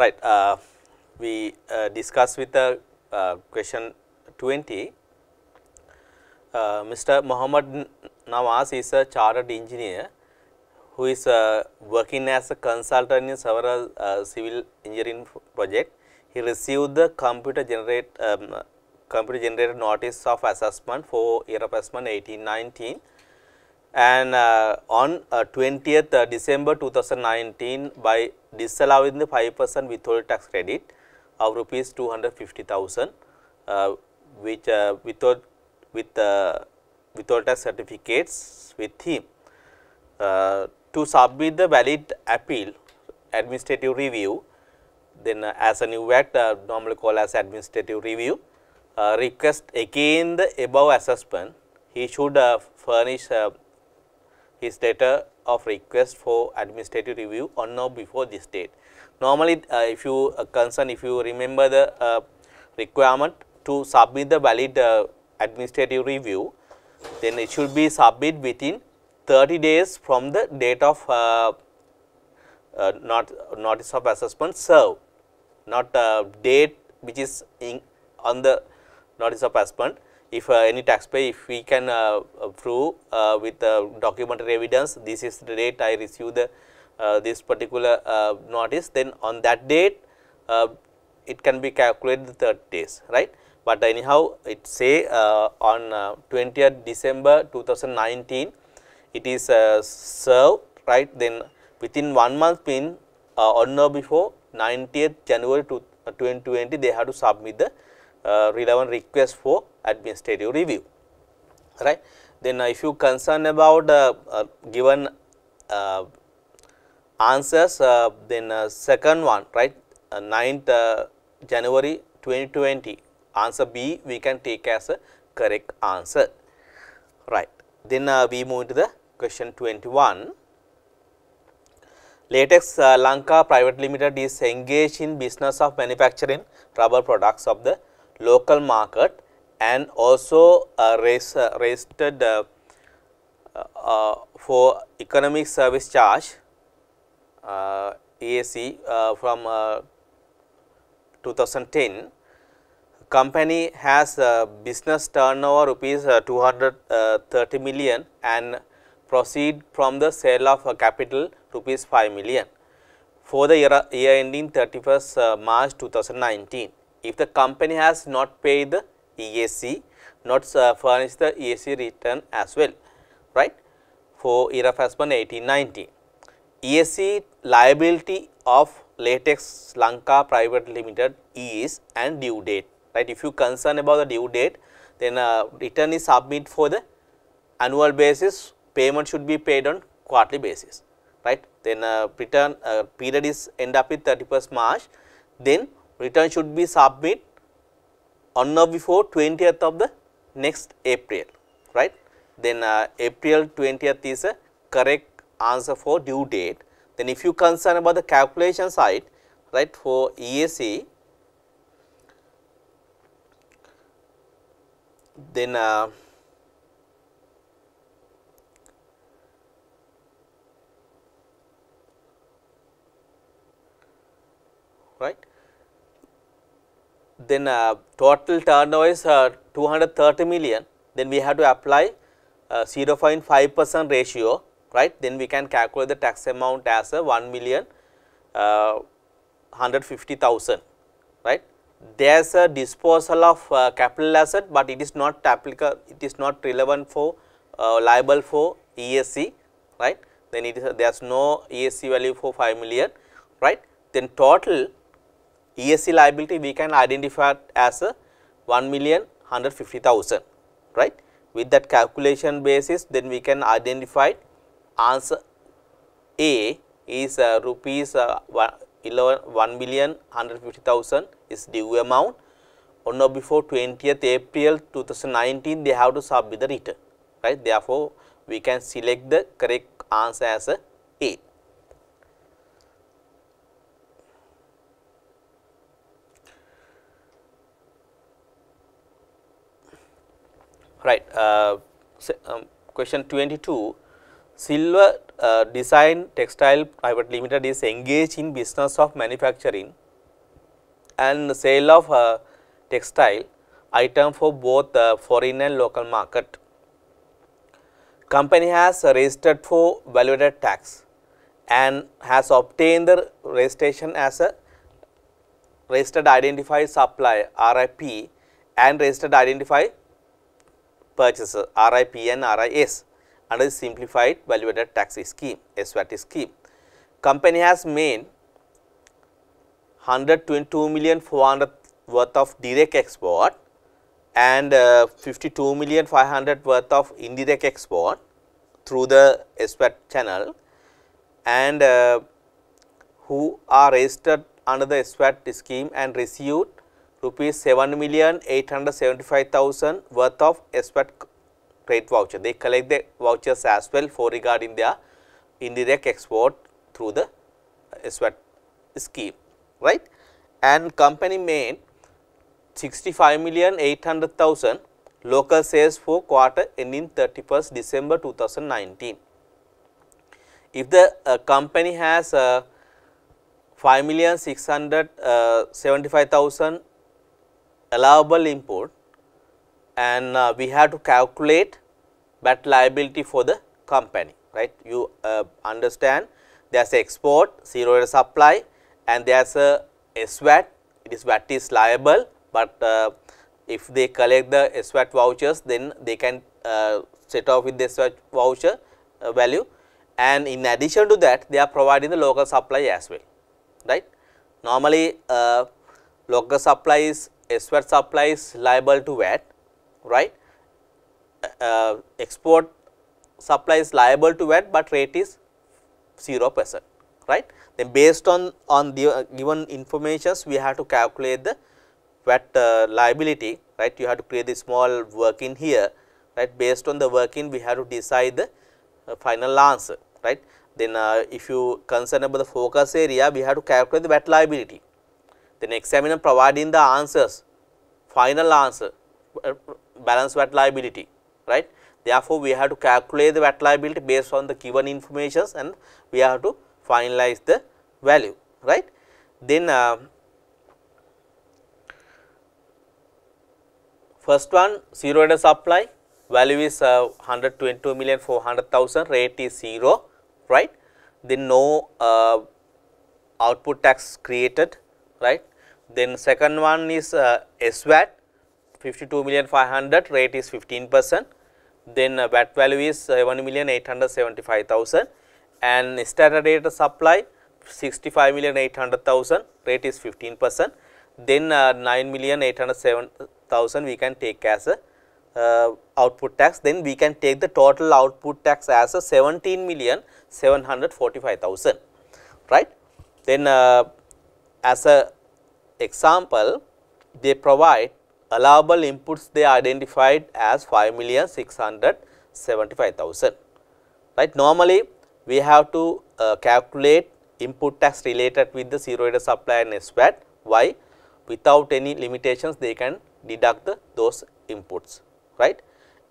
Right, uh, we uh, discuss with the uh, question 20. Uh, Mr. Mohammad Nawaz is a chartered engineer who is uh, working as a consultant in several uh, civil engineering project. He received the computer generate um, computer generated notice of assessment for year of assessment 1819 and uh, on uh, 20th uh, December 2019 by disallowing the 5 percent withhold tax credit of rupees 250,000 uh, which uh, withhold with uh, withhold tax certificates with him to submit the valid appeal administrative review then as a new act normally called as administrative review request again the above assessment he should furnish his data of request for administrative review on or before this date. Normally, uh, if you uh, concern, if you remember the uh, requirement to submit the valid uh, administrative review, then it should be submit within 30 days from the date of uh, uh, not notice of assessment served, not date which is on the notice of assessment if uh, any taxpayer if we can uh, prove uh, with documentary evidence this is the date I received the, this particular notice then on that date it can be calculated the third days right but anyhow it say uh, on uh, 20th December 2019 it is uh, served right then within one month mean uh, or no before 90th January to, 2020 they have to submit the uh, relevant request for administrative review right. Then if you concern about uh, given uh, answers then second one right 9th January 2020 answer B we can take as a correct answer right. Then we move to the question 21. Latex uh, Lanka Private Limited is engaged in business of manufacturing rubber products of the local market and also uh, raised, raised uh, uh, for economic service charge EAC from 2010 company has business turnover rupees 230 million and proceed from the sale of capital rupees 5 million for the year, year ending 31st March 2019 if the company has not paid the EAC, not uh, furnish the EAC return as well, right, for year of as 1890. EAC liability of latex Lanka private limited is and due date, right. If you concern about the due date, then uh, return is submit for the annual basis, payment should be paid on quarterly basis, right. Then uh, return uh, period is end up with 31st March, then return should be submit on or before 20th of the next April, right. Then uh, April 20th is a correct answer for due date. Then if you concern about the calculation side, right, for EAC, then uh, then uh, total turnover is uh, 230 million, then we have to apply uh, 0.5 percent ratio, right. Then we can calculate the tax amount as a uh, 1 million uh, 150,000, right. There is a disposal of uh, capital asset, but it is not applicable, it is not relevant for uh, liable for ESC, right. Then it is there is no ESC value for 5 million, right. Then total ESC liability we can identify as a uh, 1 million 150,000 right. With that calculation basis then we can identify answer A is uh, rupees uh, 1 million 150,000 is due amount or before 20th April 2019 they have to submit the return right. Therefore, we can select the correct answer as uh, a A. right uh, um, question 22 silver uh, design textile private limited is engaged in business of manufacturing and sale of uh, textile item for both uh, foreign and local market. Company has registered for valuated tax and has obtained the registration as a registered identified supplier RIP and registered identified purchases RIP and RIS under the simplified value added tax scheme SVAT scheme. Company has made 122 million 400 worth of direct export and uh, 52 million 500 worth of indirect export through the SVAT channel and uh, who are registered under the SVAT scheme and received rupees 7,875,000 worth of expert trade voucher. They collect the vouchers as well for regarding their indirect export through the expert scheme, right. And company made 65,800,000 local sales for quarter ending 31st December 2019. If the uh, company has uh, 5,675,000 uh, allowable import and uh, we have to calculate that liability for the company right. You uh, understand there is export, zero error supply and there is a SWAT it is VAT is liable, but uh, if they collect the SWAT vouchers then they can uh, set off with the SWAT voucher uh, value and in addition to that they are providing the local supply as well right. Normally uh, local supply is Export supply is liable to VAT, right. Uh, export supply is liable to VAT, but rate is 0 percent, right. Then based on, on the uh, given informations, we have to calculate the VAT uh, liability, right. You have to create the small work in here, right. Based on the work in, we have to decide the uh, final answer, right. Then uh, if you concern about the focus area, we have to calculate the VAT liability, then examiner providing the answers, final answer, uh, balance VAT liability, right. Therefore, we have to calculate the VAT liability based on the given informations and we have to finalize the value, right. Then uh, first one zero at supply value is uh, 122 million 400,000 rate is 0 right then no uh, output tax created right. Then second one is uh, SWAT 52 million 500 rate is 15 percent. Then uh, VAT value is uh, 1 million 875 thousand and standard data supply 65 million 800 thousand rate is 15 percent. Then uh, 9 million 807 thousand we can take as a uh, output tax then we can take the total output tax as a 17 million 745 thousand right then uh, as a example, they provide allowable inputs they identified as 5,675,000. Right? Normally, we have to uh, calculate input tax related with the zero order supply and SVAT. Why? Without any limitations, they can deduct the, those inputs. Right?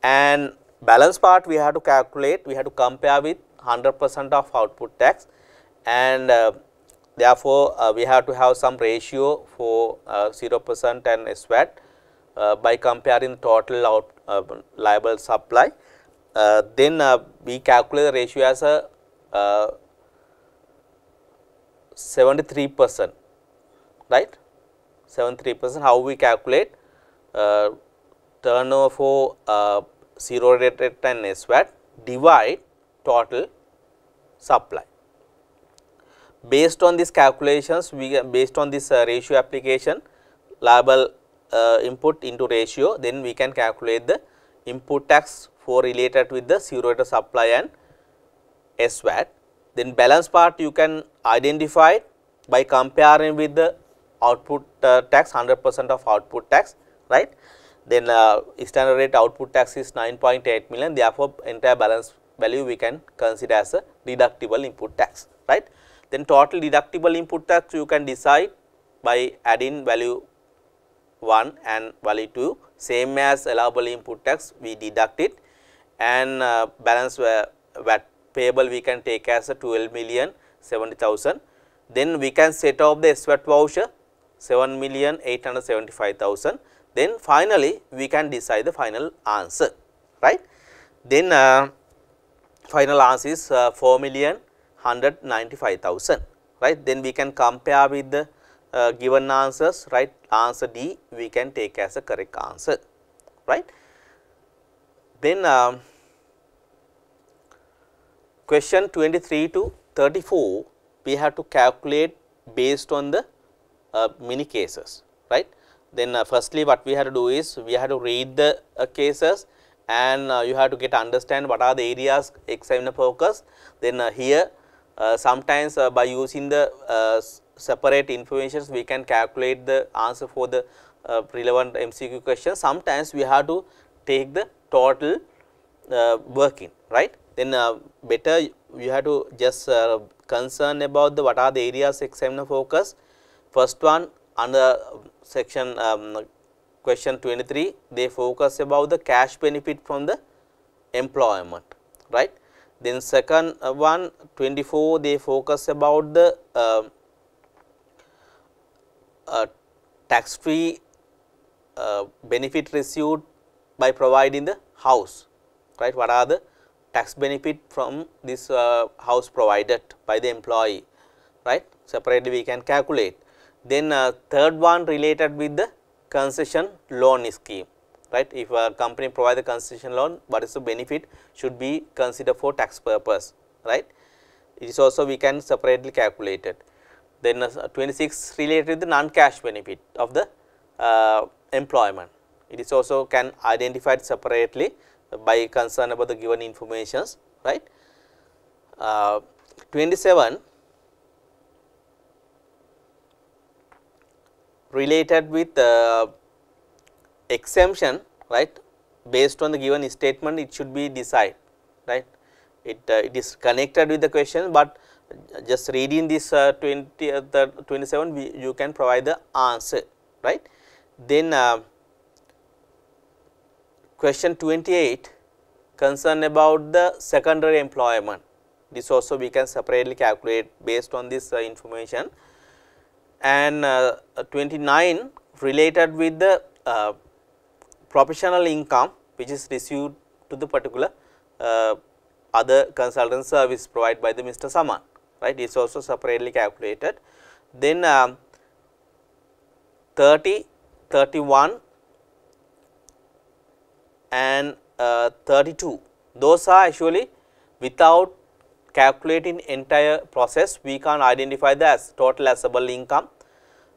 And balance part we have to calculate, we have to compare with 100 percent of output tax and uh, Therefore, uh, we have to have some ratio for uh, 0 percent and SWAT uh, by comparing total out liable supply. then we calculate the ratio as a 73 percent right 73 percent how we calculate uh, turnover for uh, 0 rated and SWAT divide total supply based on these calculations we based on this uh, ratio application label uh, input into ratio then we can calculate the input tax for related with the zero rate supply and VAT. Then balance part you can identify by comparing with the output uh, tax 100 percent of output tax right. Then uh, standard rate output tax is 9.8 million therefore, entire balance value we can consider as a deductible input tax right then total deductible input tax you can decide by adding value 1 and value 2 same as allowable input tax we deduct it and uh, balance VAT payable we can take as a 12 million 70,000. Then we can set off the SWAT voucher 7 million 875,000. Then finally, we can decide the final answer right. Then uh, final answer is uh, 4 million 195,000 right then we can compare with the uh, given answers right answer D we can take as a correct answer right. Then um, question 23 to 34 we have to calculate based on the uh, mini cases right. Then uh, firstly what we have to do is we have to read the uh, cases and uh, you have to get understand what are the areas examiner focus then uh, here uh, sometimes uh, by using the uh, separate informations we can calculate the answer for the relevant MCQ question. Sometimes we have to take the total working right then better you have to just concern about the what are the areas examiner focus. First one under um, section um, question 23 they focus about the cash benefit from the employment right. Then second uh, one 24 they focus about the um, uh, uh, tax free uh, benefit received by providing the house right what are the tax benefit from this uh, house provided by the employee right separately we can calculate. Then uh, third one related with the concession loan scheme right. If a company provide the concession loan, what is the benefit should be considered for tax purpose, right. It is also we can separately calculate it. Then uh, 26 related to the non-cash benefit of the uh, employment. It is also can identified separately by concern about the given informations, right. Uh, 27 related with uh, exemption right based on the given statement it should be decided right. It, uh, it is connected with the question, but just reading this uh, 20 uh, the 27 we, you can provide the answer right. Then uh, question 28 concern about the secondary employment this also we can separately calculate based on this uh, information and uh, 29 related with the uh, professional income which is received to the particular uh, other consultant service provided by the Mr. Saman, right, is also separately calculated. Then um, 30, 31 and uh, 32, those are actually without calculating entire process, we can't identify the as total assessable income,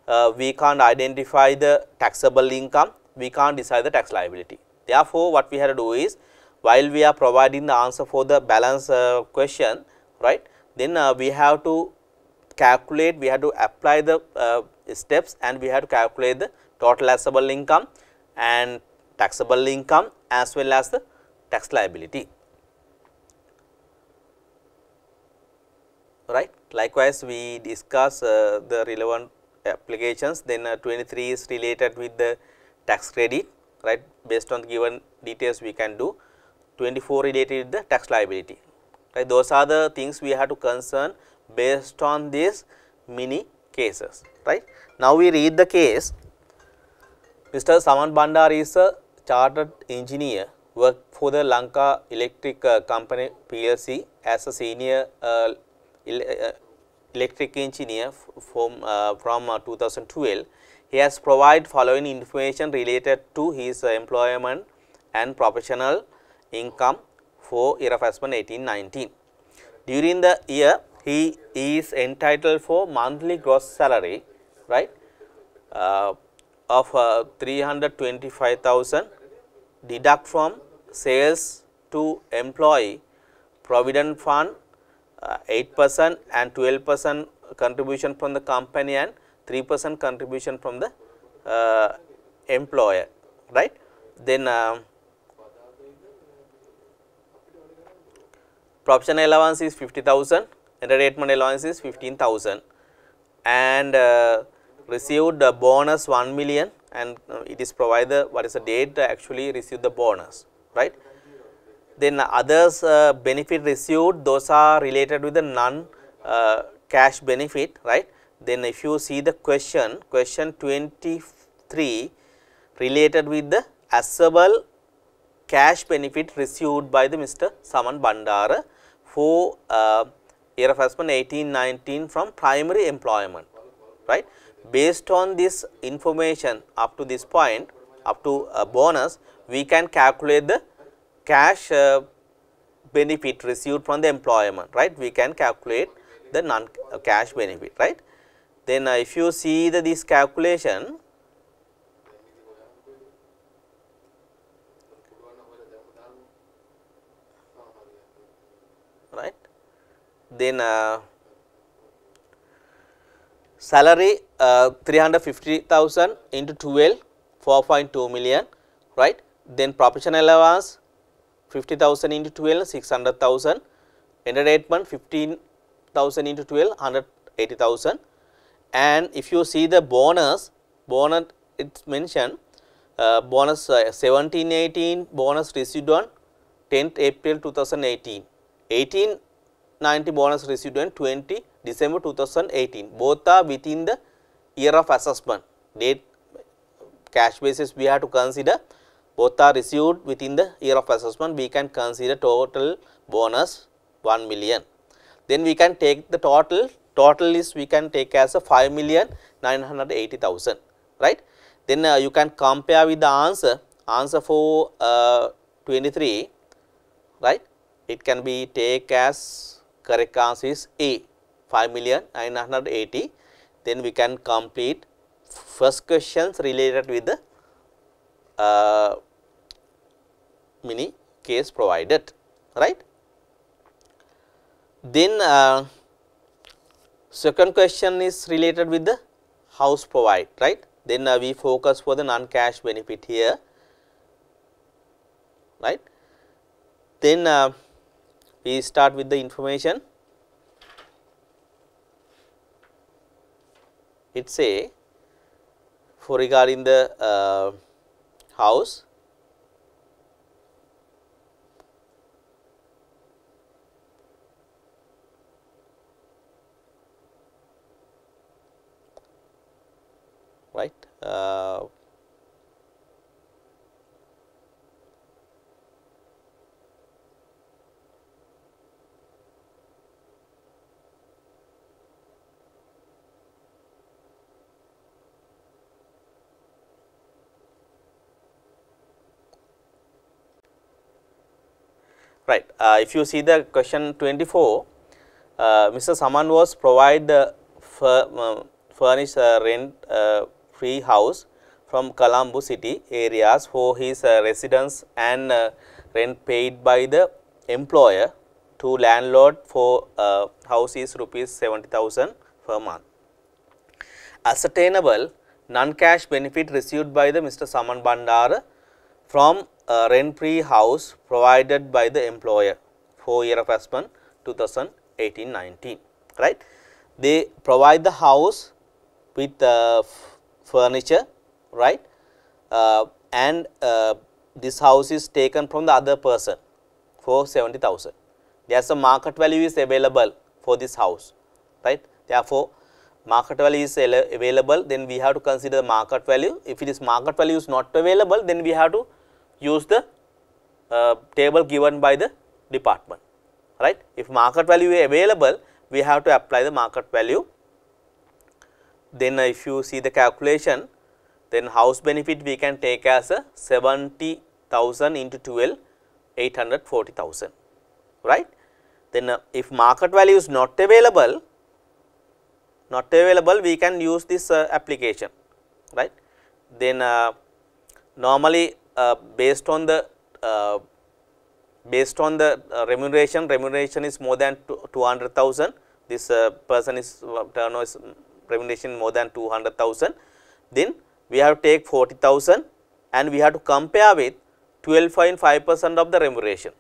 uh, we can't identify the taxable income, we can't decide the tax liability. Therefore, what we have to do is while we are providing the answer for the balance uh, question, right, then uh, we have to calculate, we have to apply the uh, steps and we have to calculate the total taxable income and taxable income as well as the tax liability. Right. Likewise, we discuss uh, the relevant applications then uh, 23 is related with the tax credit right based on the given details we can do 24 related to the tax liability right those are the things we have to concern based on these mini cases right. Now, we read the case Mr. Saman Bandar is a chartered engineer worked for the Lanka Electric uh, Company PLC as a senior uh, uh electric engineer from, uh, from uh, 2012 he has provided following information related to his employment and professional income for year of assessment 1819. During the year, he is entitled for monthly gross salary, right, uh, of uh, 325,000 deduct from sales to employee provident fund uh, 8 percent and 12 percent contribution from the company and 3 percent contribution from the uh, employer right. Then uh, allowance is 50,000, entertainment allowance is 15,000 and uh, received the bonus 1 million and uh, it is provided what is the date uh, actually received the bonus right. Then others uh, benefit received those are related with the non cash benefit right then if you see the question, question 23 related with the assessable cash benefit received by the Mr. Saman Bandara for uh, year of assessment 1819 from primary employment, right. Based on this information up to this point, up to a bonus, we can calculate the cash uh, benefit received from the employment, right. We can calculate the non uh, cash benefit, right then uh, if you see the this calculation, right, then uh, salary uh, 350,000 into 12 4.2 million right then professional allowance 50,000 into 12 600,000 entertainment 15,000 into 12 180,000 and if you see the bonus, bonus it is mentioned uh, bonus uh, 17 18 bonus received on 10th April 2018, 18 bonus received on 20 December 2018 both are within the year of assessment date cash basis we have to consider both are received within the year of assessment we can consider total bonus 1 million. Then we can take the total total is we can take as a 5 million 980,000 right. Then uh, you can compare with the answer, answer for uh, 23 right, it can be take as correct answer is A 5 million 980 then we can complete first questions related with the uh, mini case provided right. Then uh, Second question is related with the house provide, right. Then uh, we focus for the non-cash benefit here, right. Then uh, we start with the information. It say for regarding the uh, house Uh, right. Uh, if you see the question 24, uh, Mr. Saman was provide fur, uh, furnish uh, rent uh, free house from Colombo city areas for his uh, residence and uh, rent paid by the employer to landlord for uh, house is rupees 70,000 per month. Ascertainable non-cash benefit received by the Mr. Saman Bandar from uh, rent-free house provided by the employer for year of husband 2018-19, right. They provide the house with uh, furniture right uh, and uh, this house is taken from the other person for 70,000. There's a market value is available for this house right. Therefore, market value is available then we have to consider market value. If it is market value is not available then we have to use the uh, table given by the department right. If market value is available we have to apply the market value then if you see the calculation then house benefit we can take as 70,000 into 12 840,000 right. Then uh, if market value is not available not available we can use this uh, application right. Then uh, normally based on the based on the remuneration remuneration is more than 200,000 this person is turnover is remuneration more than 200,000, then we have to take 40,000 and we have to compare with 12.5 percent of the remuneration.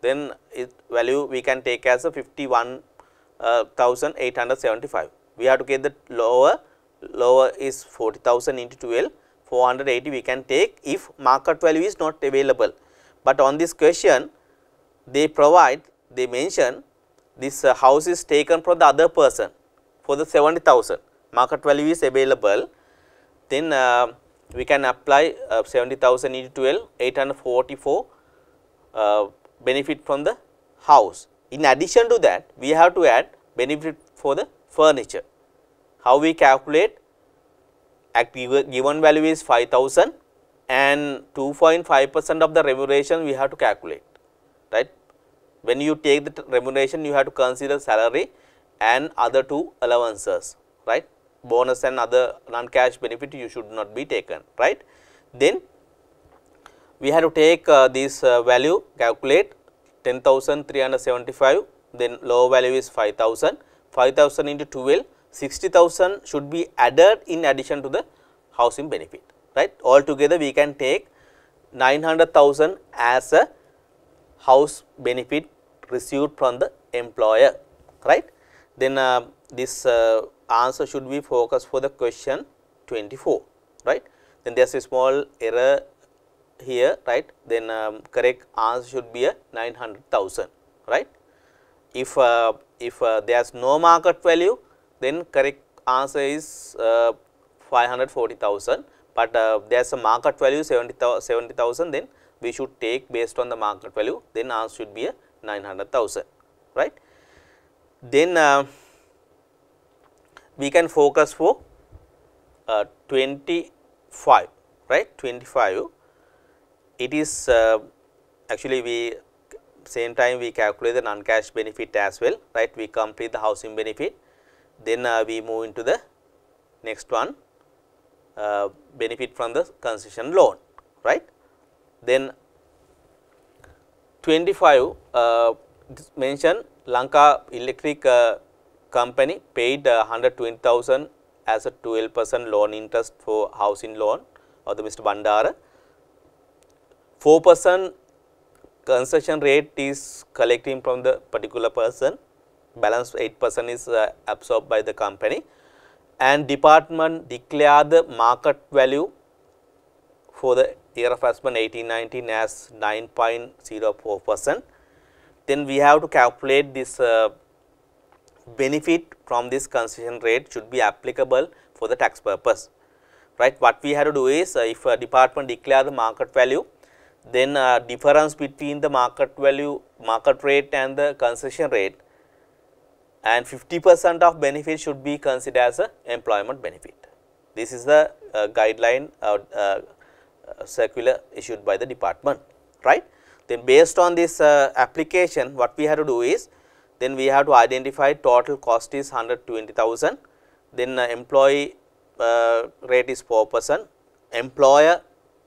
Then its value we can take as a 51,875. we have to get the lower, lower is 40,000 into 12, 480 we can take if market value is not available. But on this question, they provide, they mention this uh, house is taken from the other person for the 70,000 market value is available then uh, we can apply uh, 70,000 into 12 844 uh, benefit from the house. In addition to that we have to add benefit for the furniture. How we calculate at given value is 5000 and 2.5 percent of the remuneration we have to calculate right. When you take the remuneration you have to consider salary and other two allowances, right. Bonus and other non-cash benefit you should not be taken, right. Then we have to take uh, this uh, value calculate 10,375 then low value is 5000 5000 into 12 60000 should be added in addition to the housing benefit right altogether we can take 900000 as a house benefit received from the employer right then uh, this uh, answer should be focused for the question 24 right then there is a small error here right then um, correct answer should be a 900,000 right. If, uh, if uh, there is no market value then correct answer is uh, 540,000 but uh, there is a market value 70,000 70, then we should take based on the market value then answer should be a 900,000 right then uh, we can focus for uh, 25 right 25 it is uh, actually we same time we calculate the non cash benefit as well right we complete the housing benefit then uh, we move into the next one uh, benefit from the concession loan right then 25 uh, mention Lanka Electric uh, Company paid uh, 120,000 as a 12 percent loan interest for housing loan of the Mr. Bandara. 4 percent concession rate is collecting from the particular person, balance 8 percent is uh, absorbed by the company and department declare the market value for the year of assessment 1819 as 9.04 percent then we have to calculate this uh, benefit from this concession rate should be applicable for the tax purpose right what we have to do is uh, if a department declare the market value then uh, difference between the market value market rate and the concession rate and 50 percent of benefit should be considered as a employment benefit. This is the uh, guideline uh, uh, circular issued by the department right. Then based on this uh, application what we have to do is then we have to identify total cost is 120,000 then uh, employee uh, rate is 4 percent, employer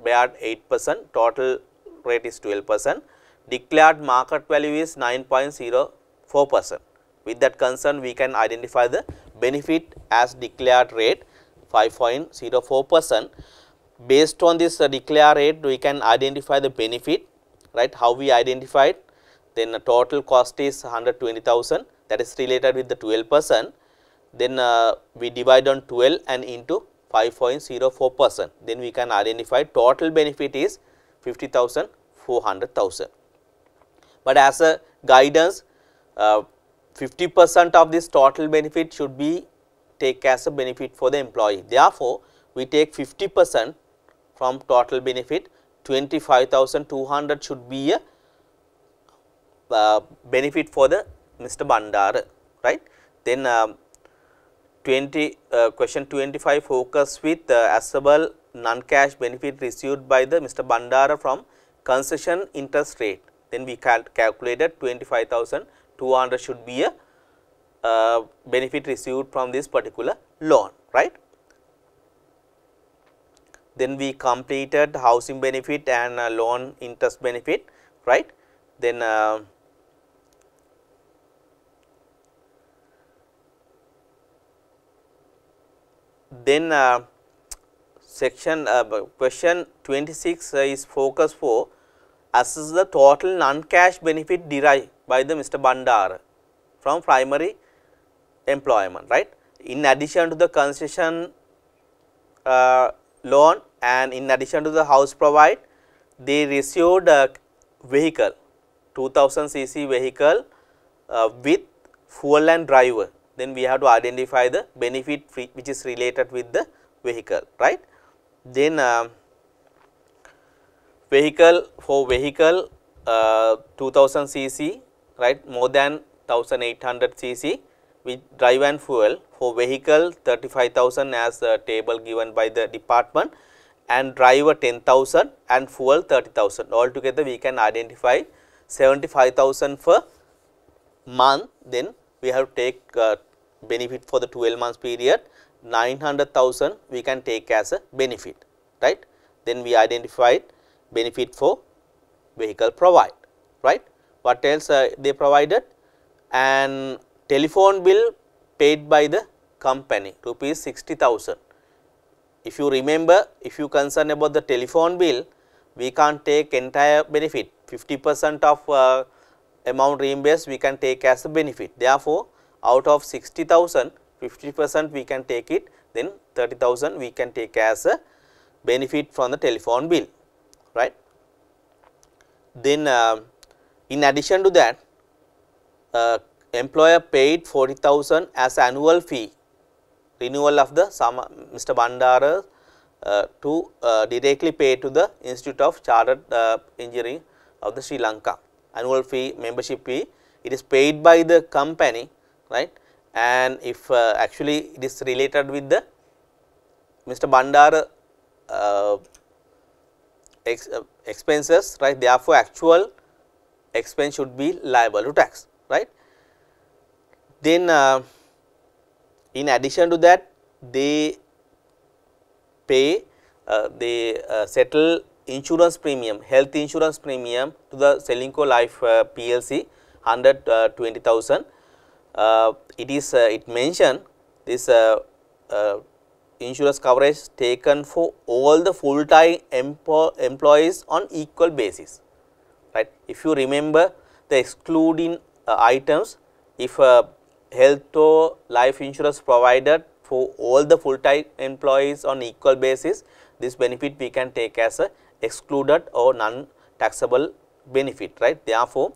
bear 8 percent, total rate is 12 percent, declared market value is 9.04 percent. With that concern we can identify the benefit as declared rate 5.04 percent. Based on this uh, declared rate we can identify the benefit right how we identified then the total cost is 120,000 that is related with the 12 percent then uh, we divide on 12 and into 5.04 percent then we can identify total benefit is 50,400. But as a guidance uh, 50 percent of this total benefit should be take as a benefit for the employee. Therefore, we take 50 percent from total benefit 25,200 should be a uh, benefit for the Mr. Bandar, right. Then uh, 20 uh, question 25 focus with uh, assessable non-cash benefit received by the Mr. Bandara from concession interest rate. Then we cal calculated 25,200 should be a uh, benefit received from this particular loan, right then we completed housing benefit and uh, loan interest benefit right then uh, then uh, section uh, question 26 uh, is focus for assess the total non cash benefit derived by the mr bandar from primary employment right in addition to the concession uh, loan and in addition to the house provide they received a vehicle 2000 cc vehicle uh, with fuel and driver then we have to identify the benefit which is related with the vehicle right. Then uh, vehicle for vehicle uh, 2000 cc right more than 1800 cc with drive and fuel for vehicle 35000 as the table given by the department and driver 10,000 and fuel 30,000. Altogether we can identify 75,000 for month then we have to take uh, benefit for the 12 months period 900,000 we can take as a benefit right. Then we identified benefit for vehicle provide right. What else uh, they provided and telephone bill paid by the company rupees 60,000 if you remember if you concern about the telephone bill we can't take entire benefit 50 percent of uh, amount reimbursed we can take as a benefit. Therefore, out of 60,000 50 percent we can take it then 30,000 we can take as a benefit from the telephone bill right. Then uh, in addition to that uh, employer paid 40,000 as annual fee renewal of the Mr. Bandara uh, to uh, directly pay to the Institute of Chartered uh, Engineering of the Sri Lanka annual fee membership fee it is paid by the company right and if uh, actually it is related with the Mr. Bandara uh, ex, expenses right therefore, actual expense should be liable to tax right. Then in addition to that, they pay, uh, they uh, settle insurance premium, health insurance premium to the Selinco Life uh, PLC 120,000. Uh, uh, it is, uh, it mentioned this insurance coverage taken for all the full time empo employees on equal basis, right. If you remember the excluding items, if health or life insurance provided for all the full time employees on equal basis, this benefit we can take as a excluded or non taxable benefit, right. Therefore,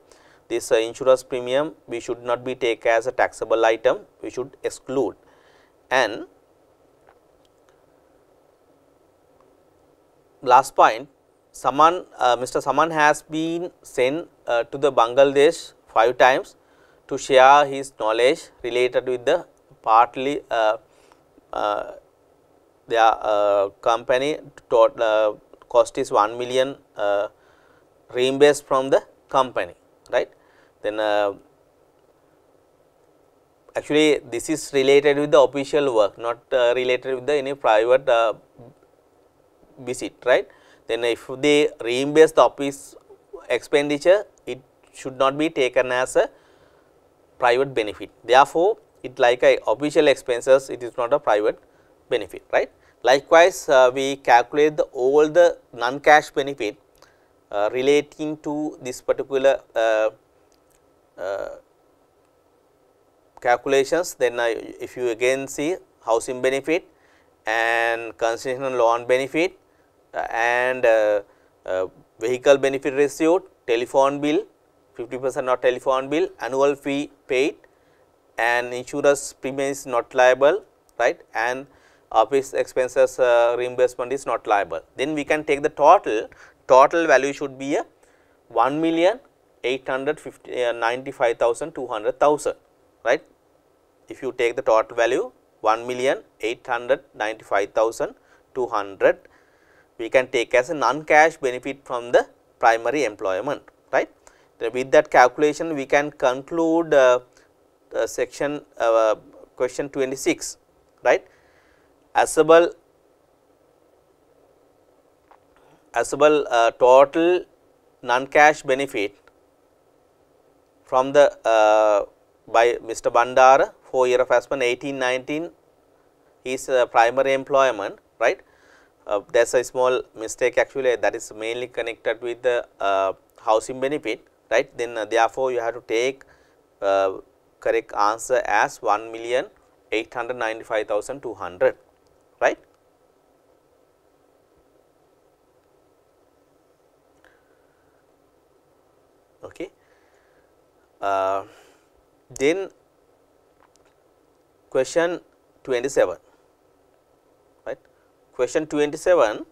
this uh, insurance premium we should not be take as a taxable item, we should exclude and last point Saman, uh, Mr. Saman has been sent uh, to the Bangladesh 5 times to share his knowledge related with the partly uh, uh, their uh, company total uh, cost is 1 million uh, reimbursed from the company right then uh, actually this is related with the official work not related with the any private visit right then if they reimburse the office expenditure it should not be taken as a private benefit. Therefore, it like a official expenses it is not a private benefit right. Likewise, uh, we calculate the all the non cash benefit uh, relating to this particular uh, uh calculations then I, uh, if you again see housing benefit and concessional loan benefit uh, and vehicle benefit received, telephone bill 50 percent of telephone bill, annual fee paid and insurance premium is not liable right and office expenses uh, reimbursement is not liable. Then we can take the total, total value should be a 1 million 895,200 uh, thousand right. If you take the total value 1 million 895,200 we can take as a non cash benefit from the primary employment right with that calculation we can conclude uh, section uh, question 26 right assable assable uh, total non cash benefit from the by Mr. Bandar for year of Aspen 1819 his primary employment right uh, that is a small mistake actually that is mainly connected with the uh, housing benefit right. Then uh, therefore, you have to take uh, correct answer as 1 million 895,200 right. Okay. Uh, then question 27 right question 27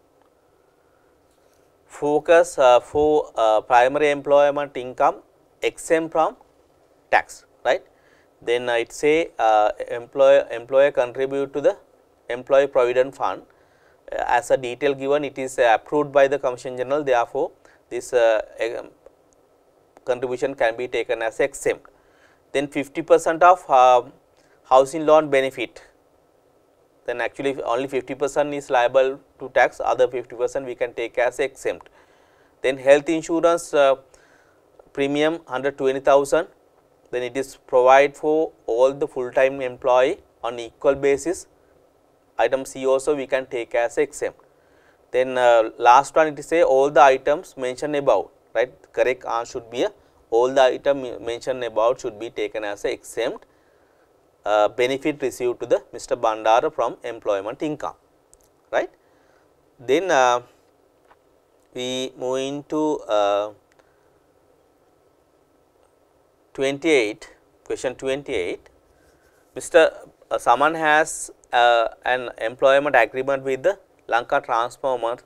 focus uh, for uh, primary employment income exempt from tax right then it say uh, employer employer contribute to the employee provident fund as a detail given it is approved by the commission general therefore this contribution can be taken as exempt then 50 percent of housing loan benefit then actually only 50 percent is liable to tax, other 50 percent we can take as exempt. Then health insurance uh, premium 120,000, then it is provide for all the full time employee on equal basis. Item C also we can take as exempt. Then uh, last one it is say all the items mentioned above, right, correct answer should be a uh, all the item mentioned about should be taken as exempt uh, benefit received to the Mr. Bandara from employment income, right. Then uh, we move into uh, 28, question 28, Mr. Uh, Saman has uh, an employment agreement with the Lanka Transformer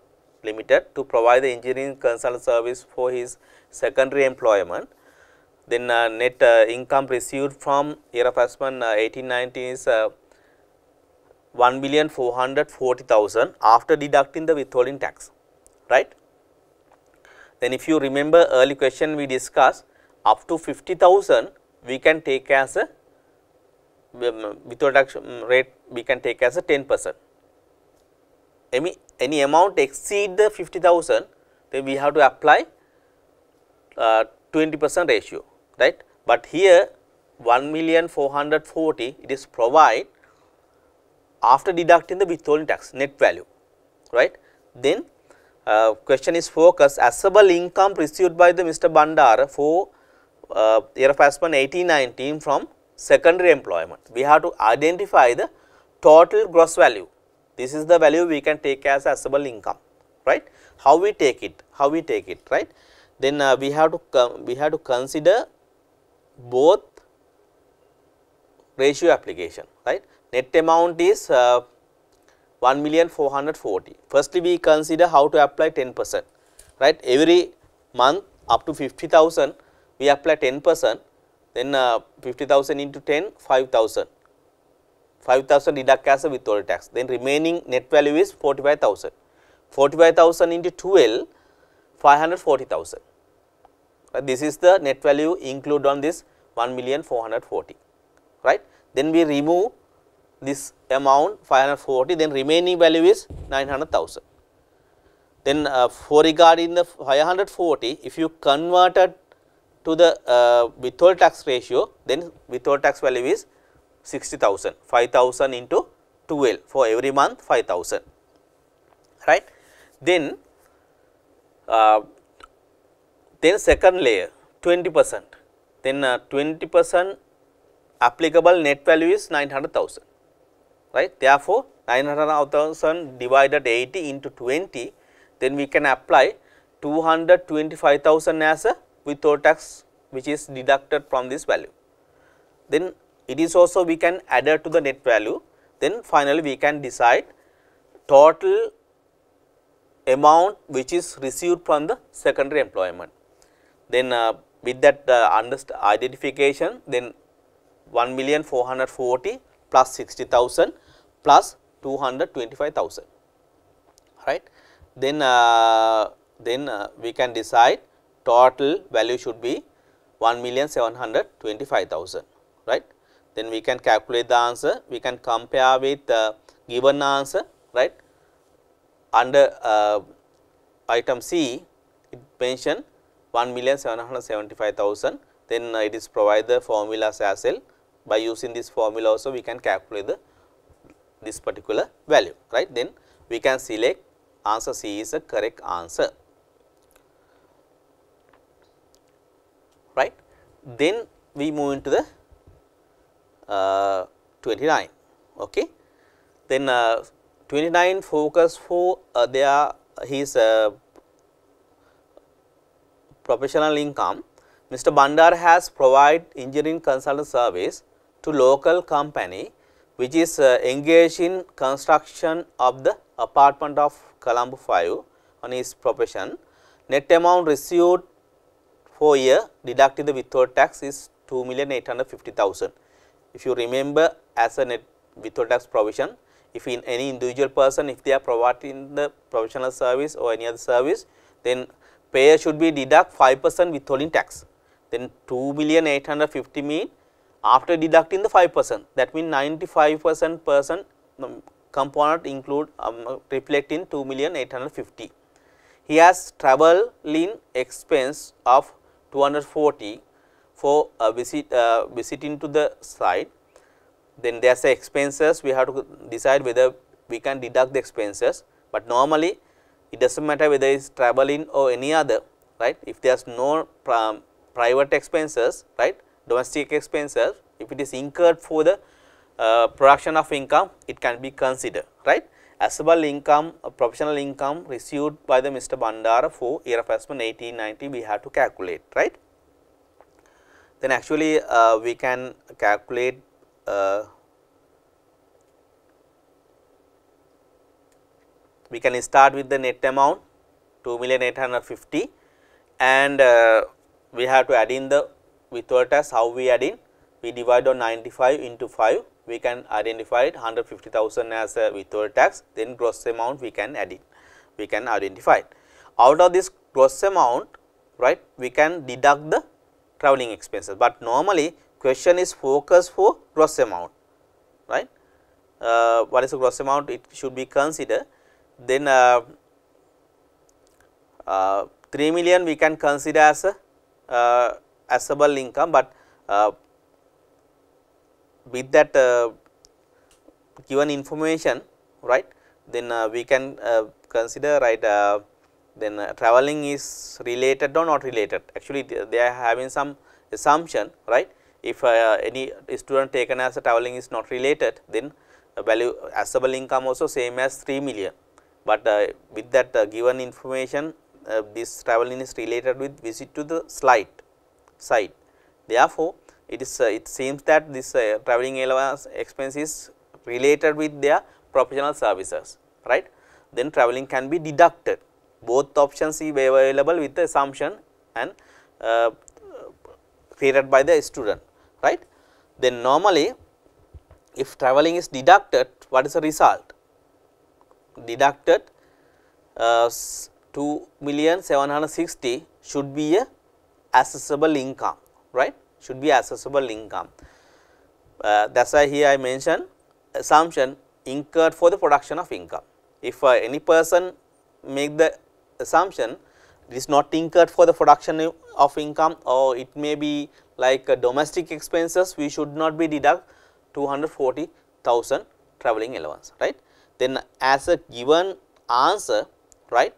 Limited to provide the engineering consultant service for his secondary employment then uh, net uh, income received from year of assessment 1890 uh, is 1,440,000 after deducting the withholding tax, right. Then if you remember early question we discussed up to 50,000 we can take as a um, withholding um, rate we can take as a 10 percent. Any, any amount exceed the 50,000 then we have to apply uh, 20 percent ratio right. But here 1,440 it is provide after deducting the withholding tax net value, right. Then uh, question is focus assessable income received by the Mr. Bandar for uh, year of assessment 1819 from secondary employment. We have to identify the total gross value. This is the value we can take as assessable income, right? How we take it? How we take it, right? Then uh, we have to uh, we have to consider both ratio application right net amount is uh, 1,440. Firstly, we consider how to apply 10 percent right every month up to 50,000 we apply 10 percent then uh, 50,000 into 10 5,000 5,000 deduct as a withdrawal tax then remaining net value is 45,000 45,000 into 12 540,000 right. Uh, this is the net value include on this 1440 right. Then we remove this amount 540, then remaining value is 900,000. Then uh, for regarding the 540, if you converted to the uh, withhold tax ratio, then withhold tax value is 60,000, 5,000 into 12 for every month 5,000, right. Then uh, then second layer 20 percent, then uh, 20 percent applicable net value is 900,000, right. Therefore, 900,000 divided 80 into 20, then we can apply 225,000 as a without tax which is deducted from this value. Then it is also we can add to the net value, then finally, we can decide total amount which is received from the secondary employment. Then uh, with that uh, identification then 1,440 plus 60,000 plus 225,000 right. Then, uh, then we can decide total value should be 1,725,000 right. Then we can calculate the answer, we can compare with the given answer right. Under uh, item C it mentioned 1,775,000 then uh, it is provide the formula as well. By using this formula also we can calculate the this particular value right. Then we can select answer C is a correct answer right. Then we move into the uh, 29 okay. Then uh, 29 focus for uh, there his professional income, Mr. Bandar has provided engineering consultant service to local company which is uh, engaged in construction of the apartment of Colombo 5 on his profession. Net amount received for year deducting the withhold tax is 2,850,000. If you remember as a net withhold tax provision, if in any individual person if they are providing the professional service or any other service, then payer should be deduct 5 percent withholding tax. Then 2 million 850 mean after deducting the 5 percent that means 95 percent person um, component include um, reflecting 2 million 850. He has traveling expense of 240 for uh, visit uh, visiting to the site. Then there is expenses we have to decide whether we can deduct the expenses, but normally it does not matter whether it is travel in or any other right. If there is no private expenses right domestic expenses if it is incurred for the uh, production of income it can be considered right. Assessable income professional income received by the Mr. Bandara for year of assessment 1890 we have to calculate right. Then actually uh, we can calculate uh, we can start with the net amount 2,850 and uh, we have to add in the withhold tax how we add in we divide on 95 into 5 we can identify it 150,000 as a withhold tax then gross amount we can add in. we can identify it. Out of this gross amount right we can deduct the traveling expenses, but normally question is focus for gross amount right. Uh, what is the gross amount it should be considered then uh, uh, 3 million we can consider as a uh, assable income, but uh, with that uh, given information right then uh, we can consider right then traveling is related or not related actually they are having some assumption right if any student taken as a traveling is not related then value assable income also same as 3 million but uh, with that uh, given information uh, this traveling is related with visit to the slide site. Therefore, it is uh, it seems that this uh, traveling allowance expense is related with their professional services right. Then traveling can be deducted both options is available with the assumption and uh, created by the student right. Then normally if traveling is deducted what is the result deducted uh, 2,760 should be a accessible income right should be accessible income. Uh, that is why here I mention assumption incurred for the production of income. If uh, any person make the assumption it is not incurred for the production of income or it may be like uh, domestic expenses we should not be deduct 240,000 traveling allowance right then as a given answer right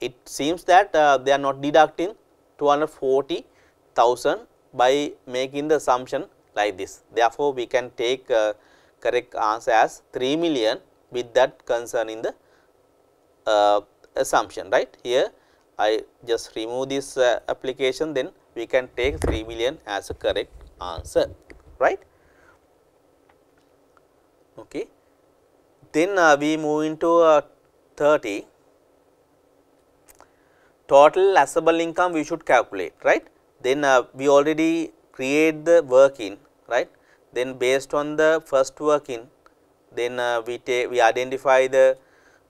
it seems that uh, they are not deducting 240,000 by making the assumption like this. Therefore, we can take uh, correct answer as 3 million with that concern in the uh, assumption right. Here I just remove this uh, application then we can take 3 million as a correct answer right. Okay. Then uh, we move into uh, 30 total assessable income we should calculate right. Then uh, we already create the work in right. Then based on the first work in then uh, we take we identify the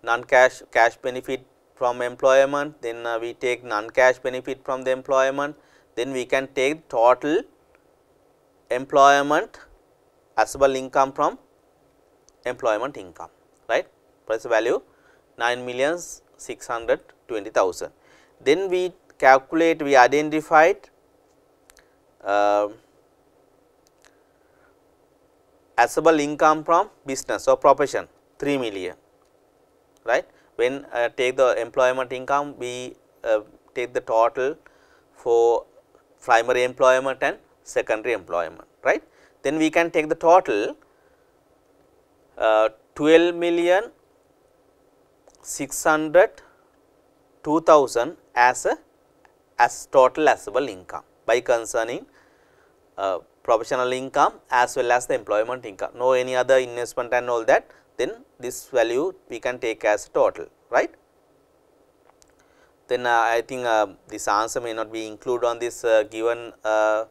non cash cash benefit from employment then uh, we take non cash benefit from the employment then we can take total employment assessable income from employment income right price value 9 millions 620,000. Then we calculate we identified uh, assessable income from business or profession 3 million right. When uh, take the employment income we uh, take the total for primary employment and secondary employment right. Then we can take the total uh, 12 million 600 2000 as a as total assessable income by concerning uh, professional income as well as the employment income no any other investment and all that then this value we can take as total right then uh, I think uh, this answer may not be included on this uh, given uh,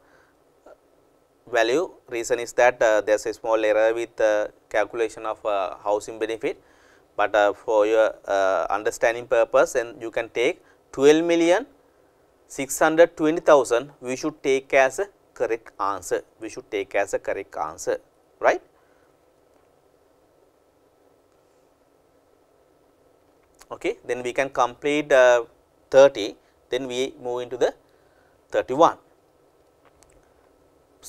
value. Reason is that uh, there is a small error with uh, calculation of uh, housing benefit, but uh, for your uh, understanding purpose and you can take 12 million 620,000 we should take as a correct answer, we should take as a correct answer, right. okay then we can complete uh, 30 then we move into the 31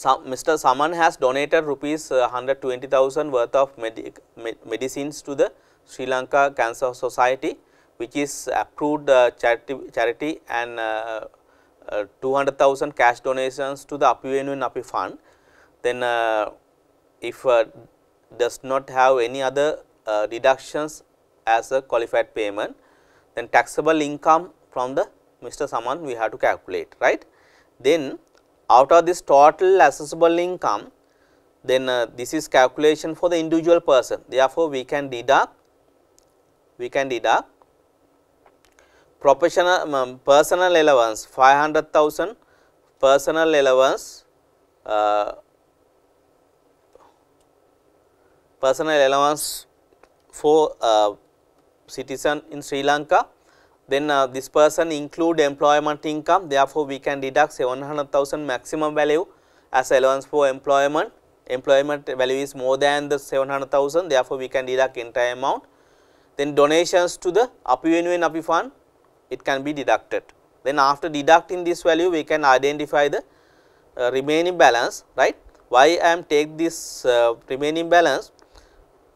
Mr. Saman has donated rupees 120,000 uh, worth of medic, med medicines to the Sri Lanka Cancer Society which is approved uh, charity, charity and uh, 200,000 cash donations to the Apivenu and fund. Then if does not have any other deductions as a qualified payment, then taxable income from the Mr. Saman we have to calculate, right. Then out of this total accessible income then uh, this is calculation for the individual person therefore we can deduct we can deduct professional um, um, personal allowance 500000 personal allowance uh, personal allowance for uh, citizen in Sri Lanka then uh, this person include employment income therefore, we can deduct 700,000 maximum value as allowance for employment, employment value is more than the 700,000 therefore, we can deduct entire amount. Then donations to the api venuwen fund it can be deducted. Then after deducting this value we can identify the uh, remaining balance right. Why I am take this uh, remaining balance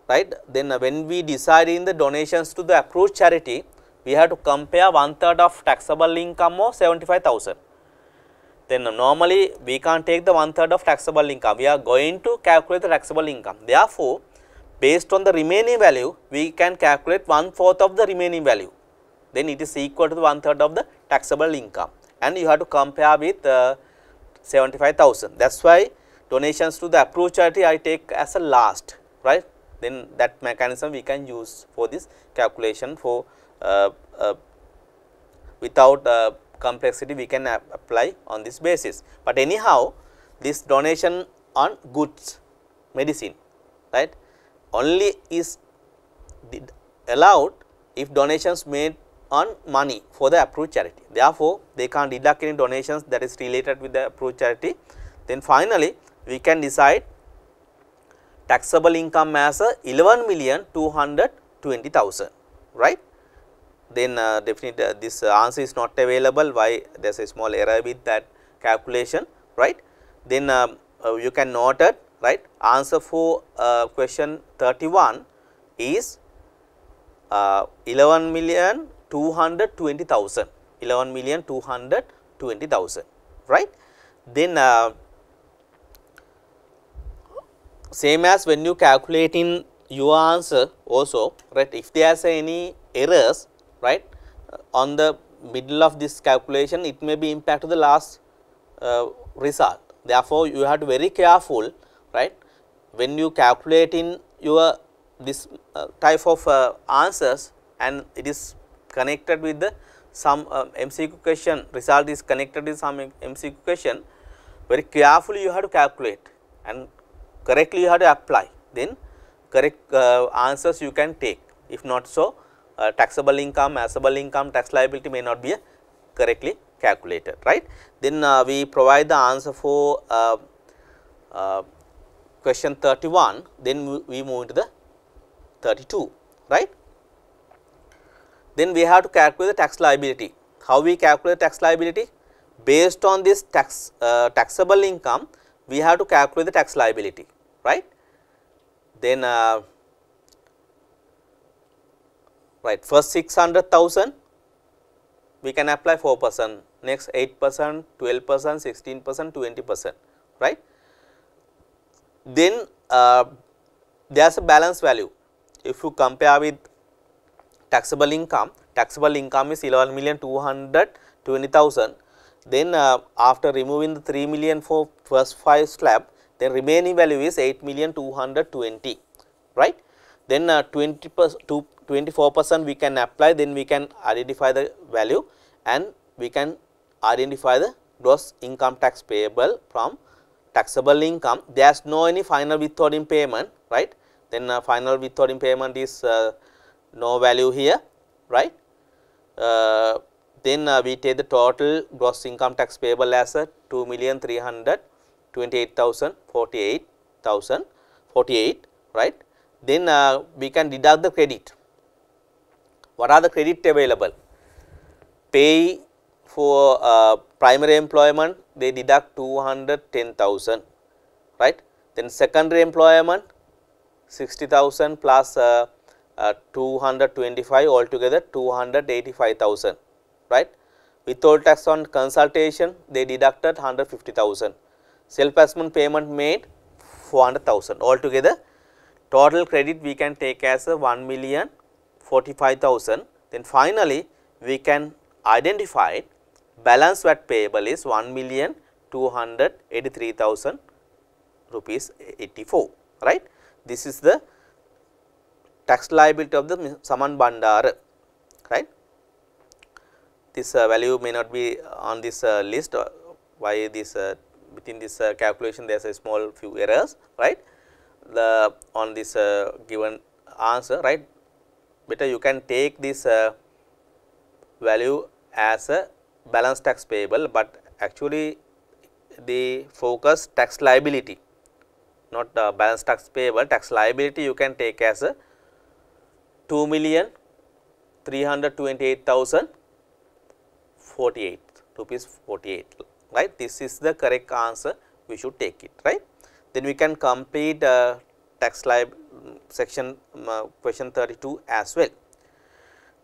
right then when we decide in the donations to the approved charity we have to compare one third of taxable income or 75,000. Then normally we can't take the one third of taxable income. We are going to calculate the taxable income. Therefore, based on the remaining value, we can calculate one fourth of the remaining value. Then it is equal to the one third of the taxable income. And you have to compare with uh, 75,000. That is why donations to the approved charity I take as a last, right. Then that mechanism we can use for this calculation for uh, uh, without uh, complexity we can ap apply on this basis. But anyhow this donation on goods medicine right only is allowed if donations made on money for the approved charity. Therefore, they can't deduct any donations that is related with the approved charity. Then finally, we can decide taxable income as a 11 million 220,000 right then uh, definitely uh, this uh, answer is not available why there is a small error with that calculation right. Then um, uh, you can note it right answer for question 31 is uh, 11 million 220,000 11 million 220,000 right. Then same as when you calculating your answer also right if there is any errors right. Uh, on the middle of this calculation it may be impact to the last uh, result. Therefore, you have to very careful right when you calculate in your this uh, type of uh, answers and it is connected with the some uh, MCQ question result is connected with some MCQ question very carefully you have to calculate and correctly you have to apply then correct uh, answers you can take if not so uh, taxable income, assessable income, tax liability may not be correctly calculated, right. Then uh, we provide the answer for uh, uh question 31, then we move into the 32, right. Then we have to calculate the tax liability. How we calculate tax liability? Based on this tax uh, taxable income, we have to calculate the tax liability, right. Then uh, right first 600,000 we can apply 4 percent, next 8 percent, 12 percent, 16 percent, 20 percent, right. Then uh, there is a balance value. If you compare with taxable income, taxable income is 11 million 220,000. Then uh, after removing the 3 million for first 5 slab, then remaining value is 8 million 220, right then uh, 20 to 24 percent we can apply then we can identify the value and we can identify the gross income tax payable from taxable income there is no any final withholding payment right then uh, final withholding payment is uh, no value here right. Uh, then uh, we take the total gross income tax payable as a uh, 2 million 48 thousand 48, right then uh, we can deduct the credit. What are the credit available? Pay for uh, primary employment, they deduct 210,000, right. Then secondary employment, 60,000 plus uh, uh, 225 altogether 285,000, right. Withhold tax on consultation, they deducted 150,000. Self-assessment payment made 400,000 altogether total credit we can take as a 1 million 45,000. Then finally, we can identify balance VAT payable is 1 million 283,000 rupees 84, right. This is the tax liability of the Saman Bandar, right. This uh, value may not be uh, on this uh, list, uh, why this uh, within this uh, calculation there is a small few errors, right the on this uh, given answer right better you can take this uh, value as a balance tax payable, but actually the focus tax liability not the balance tax payable tax liability you can take as a uh, 2 million 328,048 rupees 48 right this is the correct answer we should take it right. Then we can complete uh, tax lib section um, uh, question 32 as well.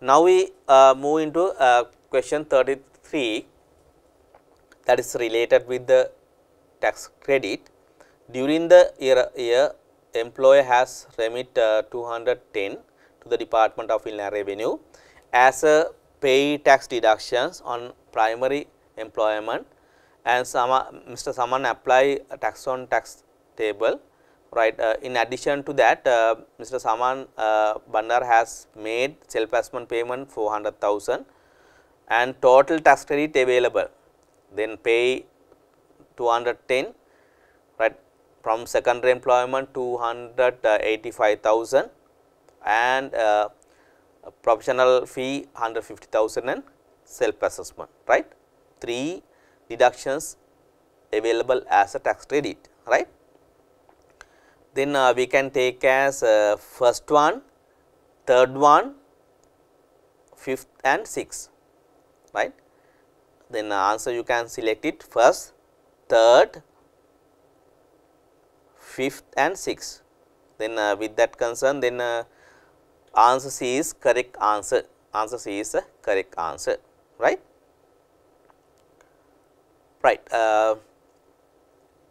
Now, we uh, move into uh, question 33 that is related with the tax credit. During the year, year employer has remit 210 to the Department of Inland Revenue as a pay tax deductions on primary employment and Mr. Saman apply tax on tax table right. Uh, in addition to that, uh, Mr. Saman uh, has made self-assessment payment 400,000 and total tax credit available, then pay 210 right from secondary employment 285,000 uh, and uh, professional fee 150,000 and self-assessment right, 3 deductions available as a tax credit right then uh, we can take as uh, first one, third one, fifth and sixth, right. Then uh, answer you can select it first, third, fifth and sixth. Then uh, with that concern, then uh, answer C is correct answer, answer C is a correct answer, right. Right.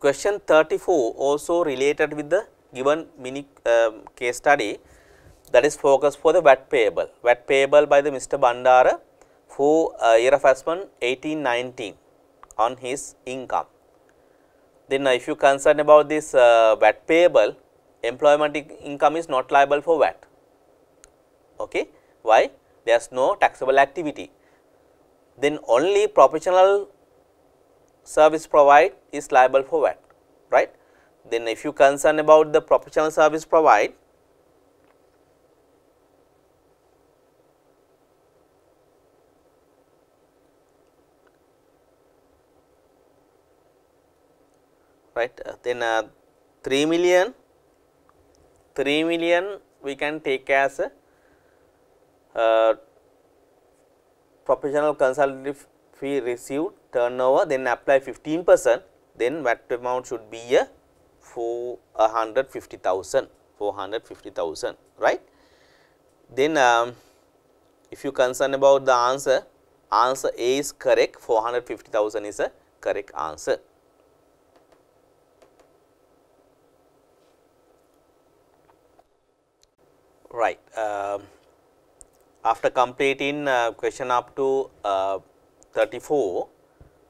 Question 34 also related with the given mini um, case study that is focused for the VAT payable, VAT payable by the Mr. Bandara for uh, year of assessment 1819 on his income. Then uh, if you concern about this uh, VAT payable, employment income is not liable for VAT. Okay. Why? There is no taxable activity. Then only professional service provide is liable for VAT, right. Then if you concern about the professional service provide, right, uh, then uh, 3 million, 3 million we can take as a, uh, uh, professional consultative fee received turnover then apply 15 percent then VAT amount should be a 450,000 450,000 right. Then um, if you concern about the answer answer A is correct 450,000 is a correct answer. Right. Uh, after completing uh, question up to uh, 34,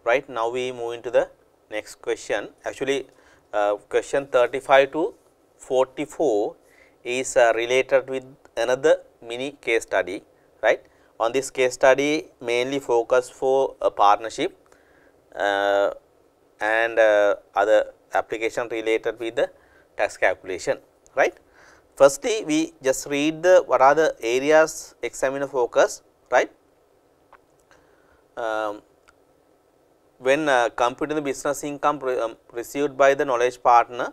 right. Now, we move into the next question actually uh, question 35 to 44 is uh, related with another mini case study right. On this case study mainly focus for a partnership uh, and uh, other application related with the tax calculation right. Firstly, we just read the what are the areas examiner focus right. Um, when uh, computing the business income re um, received by the knowledge partner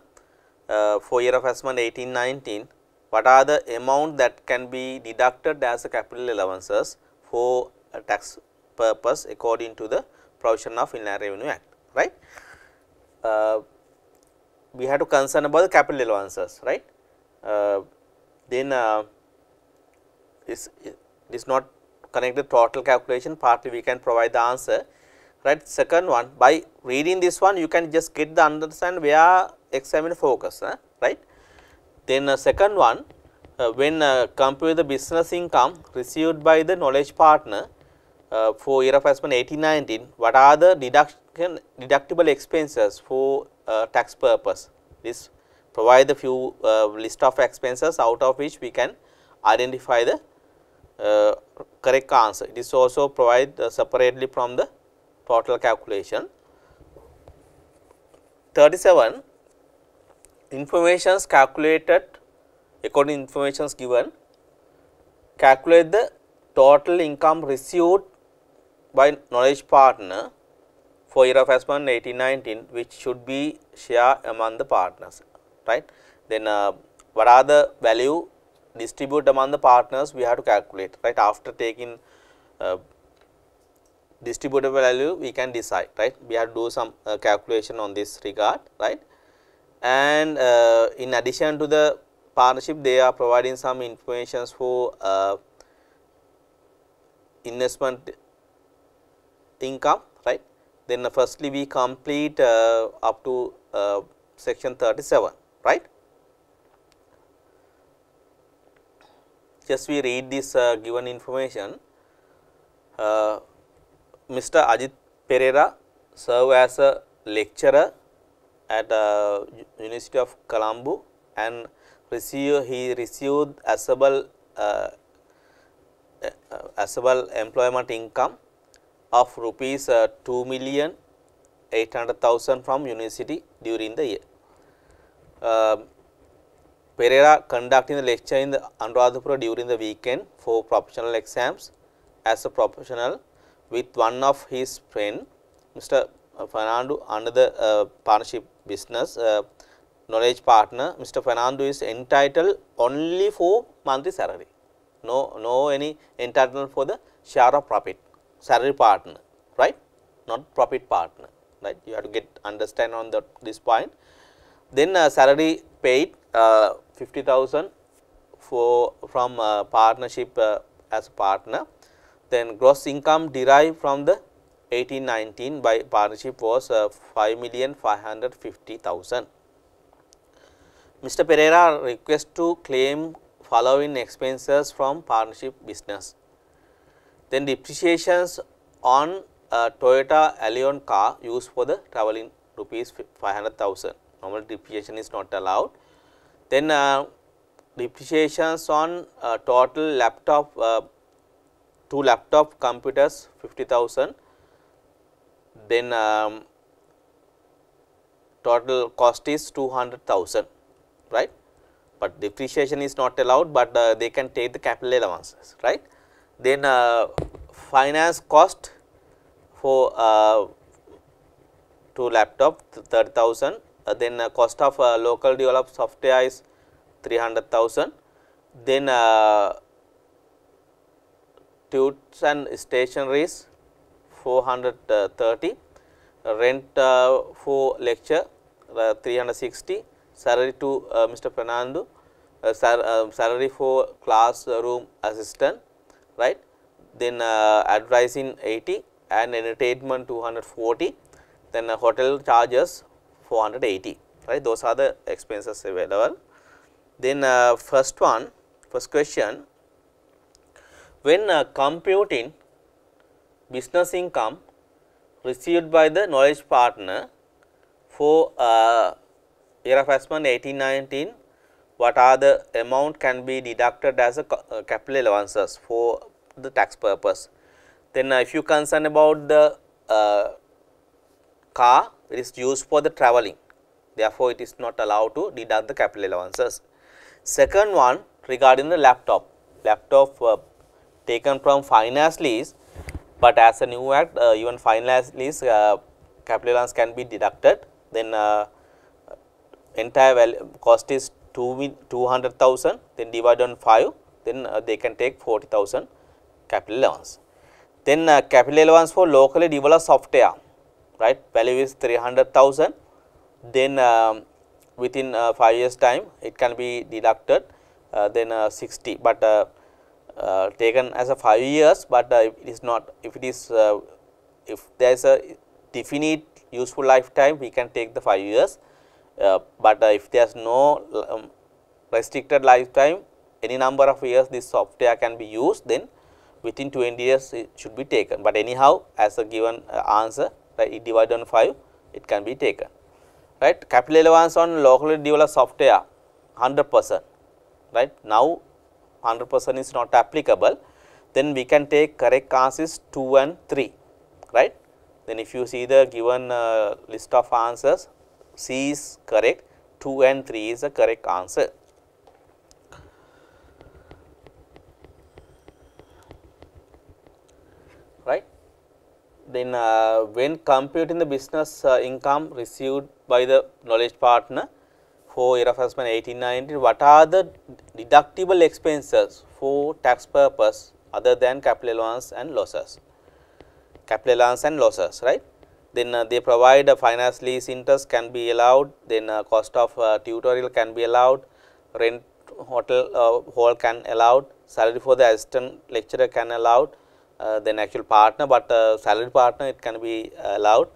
uh, for year of assessment 18 19 what are the amount that can be deducted as a capital allowances for uh, tax purpose according to the provision of Inland Revenue Act right. Uh, we have to concern about the capital allowances right. Uh, then uh, this is not connected total calculation partly we can provide the answer right second one by reading this one you can just get the understand where examine focus eh, right. Then uh, second one uh, when uh, compare the business income received by the knowledge partner uh, for year of assessment 1819 what are the deduction deductible expenses for uh, tax purpose this provide the few uh, list of expenses out of which we can identify the uh, correct answer it is also provide separately from the total calculation. 37 informations calculated according to informations given calculate the total income received by knowledge partner for year of S1 which should be share among the partners right. Then uh, what are the value distribute among the partners we have to calculate right after taking uh, distributable value we can decide right we have to do some uh, calculation on this regard right and uh, in addition to the partnership they are providing some informations for uh, investment income right then uh, firstly we complete uh, up to uh, section 37 right just we read this given information uh, Mr. Ajit Pereira served as a lecturer at uh, University of Colombo and received, he received assable, uh, assable employment income of rupees uh, 2 million 800,000 from university during the year. Uh, Pereira conducting the lecture in the Anuradhapura during the weekend for professional exams as a professional with one of his friend Mr. Fernando another uh, partnership business uh, knowledge partner Mr. Fernando is entitled only for monthly salary no no any entitlement for the share of profit salary partner right not profit partner right you have to get understand on that this point then uh, salary paid uh, 50000 for from uh, partnership uh, as partner then gross income derived from the 1819 by partnership was uh, 5 million 550,000. Mr. Pereira requests to claim following expenses from partnership business. Then depreciations on uh, Toyota Allion car used for the traveling rupees 500,000. Normal depreciation is not allowed. Then uh, depreciations on uh, total laptop uh, two laptop computers 50,000 then um, total cost is 200,000 right but depreciation is not allowed but uh, they can take the capital allowances right then uh, finance cost for uh, two laptop 30,000 uh, then uh, cost of uh, local developed software is 300,000 then uh, Tutes and stationaries 430, rent uh, for lecture uh, 360, salary to uh, Mr. Fernando, uh, sal uh, salary for classroom assistant, right? Then uh, advertising 80 and entertainment 240, then hotel charges 480, right? Those are the expenses available. Then first one, first question when uh, computing business income received by the knowledge partner for uh, year of assessment 1819 what are the amount can be deducted as a uh, capital allowances for the tax purpose. Then uh, if you concern about the uh, car it is used for the traveling therefore, it is not allowed to deduct the capital allowances. Second one regarding the laptop, laptop uh, taken from finance lease, but as a new act uh, even finance lease uh, capital allowance can be deducted then uh, entire value cost is 200,000 then divided on 5 then uh, they can take 40,000 capital allowance. Then uh, capital allowance for locally developed software right value is 300,000 then um, within uh, 5 years time it can be deducted uh, then uh, 60 but uh, taken as a 5 years, but uh, it is not if it is uh, if there is a definite useful lifetime we can take the 5 years, uh, but uh, if there is no um, restricted lifetime any number of years this software can be used then within 20 years it should be taken, but anyhow as a given answer right it divided on 5 it can be taken right capital allowance on locally developed software 100 percent right now 100 percent is not applicable, then we can take correct answers 2 and 3, right. Then if you see the given uh, list of answers, C is correct, 2 and 3 is the correct answer. right. Then uh, when computing the business uh, income received by the knowledge partner, for year of assessment 1890, what are the deductible expenses for tax purpose other than capital allowance and losses, capital allowance and losses, right. Then uh, they provide a finance lease interest can be allowed, then uh, cost of uh, tutorial can be allowed, rent hotel uh, hall can allowed, salary for the assistant lecturer can allowed, uh, then actual partner, but uh, salary partner it can be allowed,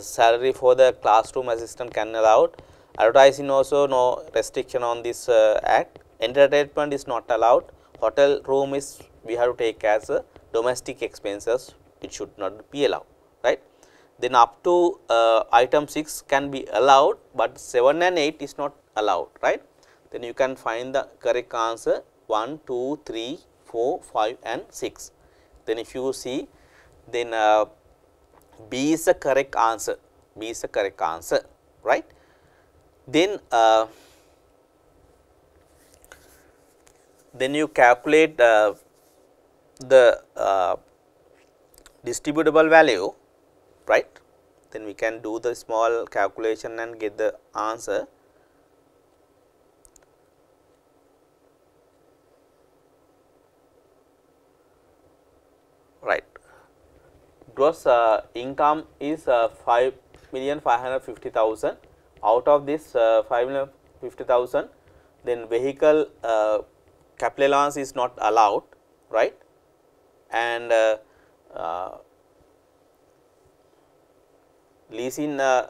salary for the classroom assistant can allowed, Advertising also no restriction on this uh, act. Entertainment is not allowed. Hotel room is we have to take as a uh, domestic expenses. It should not be allowed, right? Then up to uh, item 6 can be allowed, but 7 and 8 is not allowed, right? Then you can find the correct answer 1, 2, 3, 4, 5 and 6. Then if you see then uh, B is the correct answer, B is the correct answer, right then uh, then you calculate uh, the uh, distributable value right then we can do the small calculation and get the answer right gross uh, income is uh, 5 million 550 thousand out of this uh, 550,000 then vehicle uh, capital allowance is not allowed right and uh, uh, leasing uh,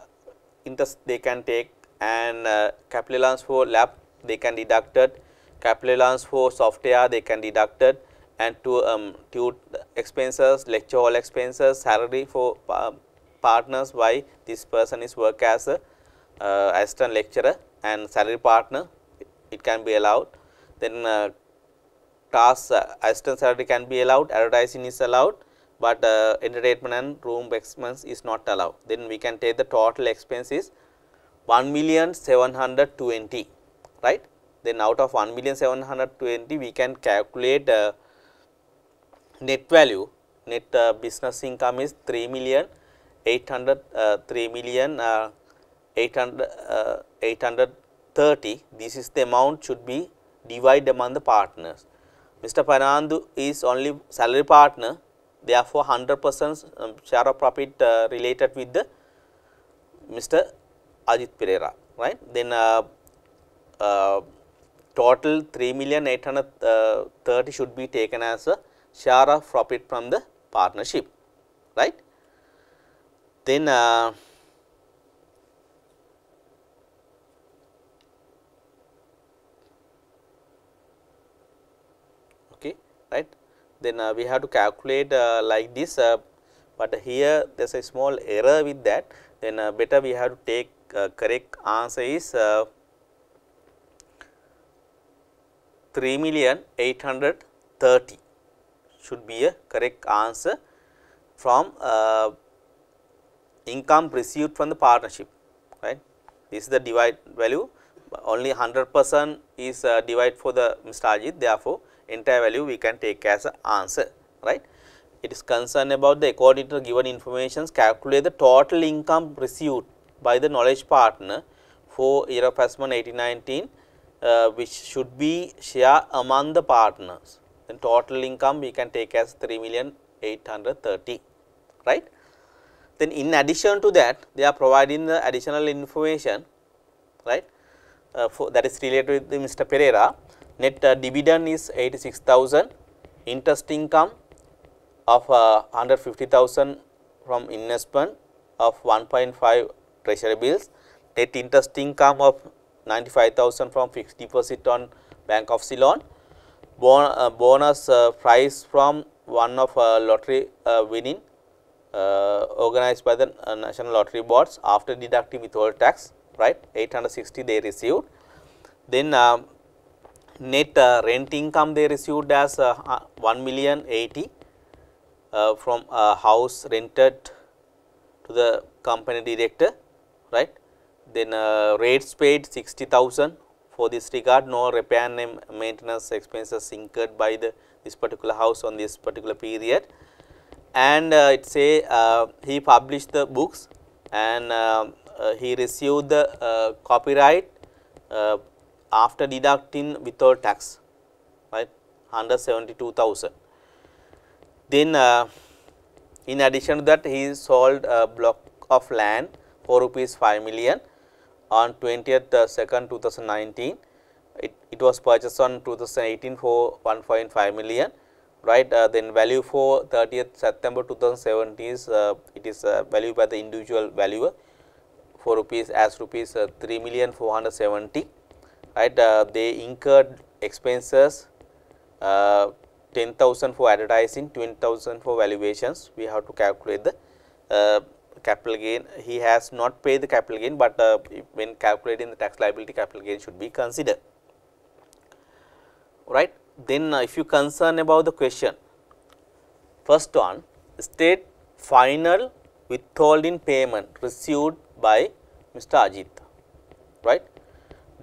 interest they can take and uh, capital allowance for lab they can deduct it, capital allowance for software they can deduct it and to um, tute expenses, lecture hall expenses, salary for um, partners why this person is work as a uh, assistant lecturer and salary partner it can be allowed. Then uh, task uh, assistant salary can be allowed, advertising is allowed, but uh, entertainment and room expense is not allowed. Then we can take the total expenses 1 million 720 right. Then out of 1 million 720 we can calculate uh, net value net uh, business income is 3 million 800 uh, 3 million uh, 800, uh, 830 this is the amount should be divided among the partners. Mr. Panandu is only salary partner therefore, 100 percent um, share of profit uh, related with the Mr. Ajit Pereira right. Then uh, uh, total uh, should be taken as a share of profit from the partnership right. Then uh, right. Then uh, we have to calculate uh, like this, uh, but here there is a small error with that then better we have to take correct answer is 3 million 830 should be a correct answer from uh, income received from the partnership right this is the divide value only 100 percent is uh, divide for the Mr. Ajit therefore, entire value we can take as a answer, right. It is concerned about the according to the given informations calculate the total income received by the knowledge partner for year of assessment 1819 uh, which should be share among the partners. Then total income we can take as 3 million 830, right. Then in addition to that they are providing the additional information, right, uh, for that is related with Mr. Pereira net uh, dividend is 86,000, interest income of uh, 150,000 from investment of 1.5 treasury bills, net interest income of 95,000 from fixed deposit on Bank of Ceylon, bon, uh, bonus uh, prize from one of uh, lottery uh, winning organized by the national lottery boards after deducting withhold tax right 860 they received. Then um, net uh, rent income they received as uh, uh 1 million 80 uh, from a uh, house rented to the company director right then uh, rates paid 60000 for this regard no repair and maintenance expenses incurred by the this particular house on this particular period and it say he published the books and um, he received the copyright after deducting without tax right 172,000. Then uh, in addition to that he sold a block of land four rupees 5 million on 20th 2nd uh, 2019. It, it was purchased on 2018 for 1.5 million right uh, then value for 30th September 2017 is uh, it is uh, valued by the individual valuer for rupees as rupees uh, right, uh, they incurred expenses uh, 10,000 for advertising, 20,000 for valuations. We have to calculate the uh, capital gain. He has not paid the capital gain, but when calculating the tax liability, capital gain should be considered. Right? Then, if you concern about the question, first one state final withholding payment received by Mr. Ajit, right.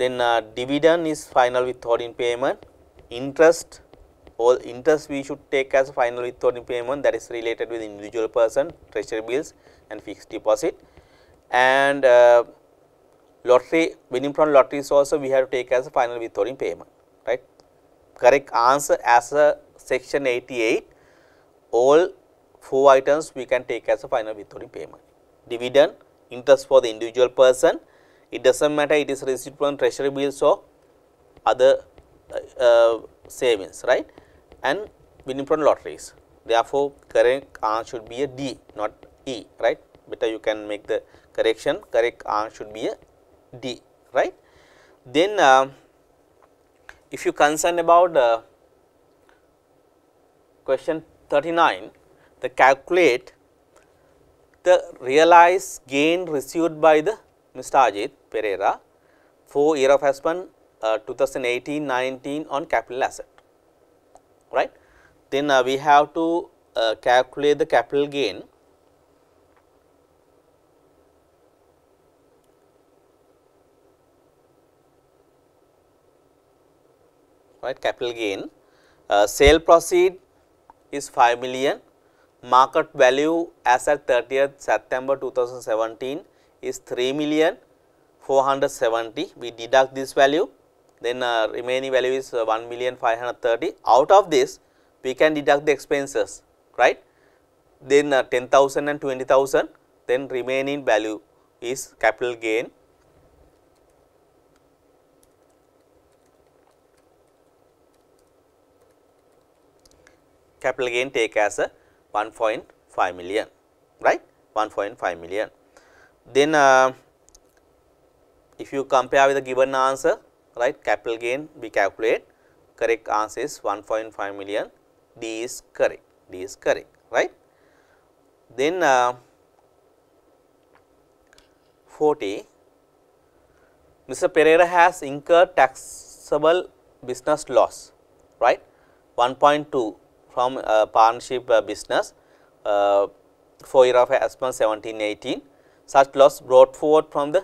Then uh, dividend is final withholding in payment, interest all interest we should take as final in payment that is related with individual person, treasury bills and fixed deposit. And uh, lottery winning from lotteries also we have to take as final in payment right. Correct answer as a section 88 all four items we can take as a final withholding payment. Dividend, interest for the individual person, it does not matter it is received from treasury bills or other uh, uh, savings right and winning from lotteries. Therefore, correct answer should be a D not E right better you can make the correction correct answer should be a D right. Then uh, if you concern about uh, question 39 the calculate the realized gain received by the Mr. Ajit Pereira for year of husband, uh, 2018-19 on capital asset, right. Then uh, we have to uh, calculate the capital gain right capital gain uh, sale proceed is 5 million market value as at 30th September 2017 is 3 million 470 we deduct this value then uh, remaining value is uh, 1 million 530 out of this we can deduct the expenses right then uh, 10,000 and 20,000 then remaining value is capital gain capital gain take as a uh, 1.5 million right 1.5 million then uh, if you compare with the given answer right capital gain we calculate correct answer is 1.5 million D is correct D is correct right. Then uh, 40 Mr. Pereira has incurred taxable business loss right 1.2 from uh, partnership uh, business uh, for year of assessment 17 18 such loss brought forward from the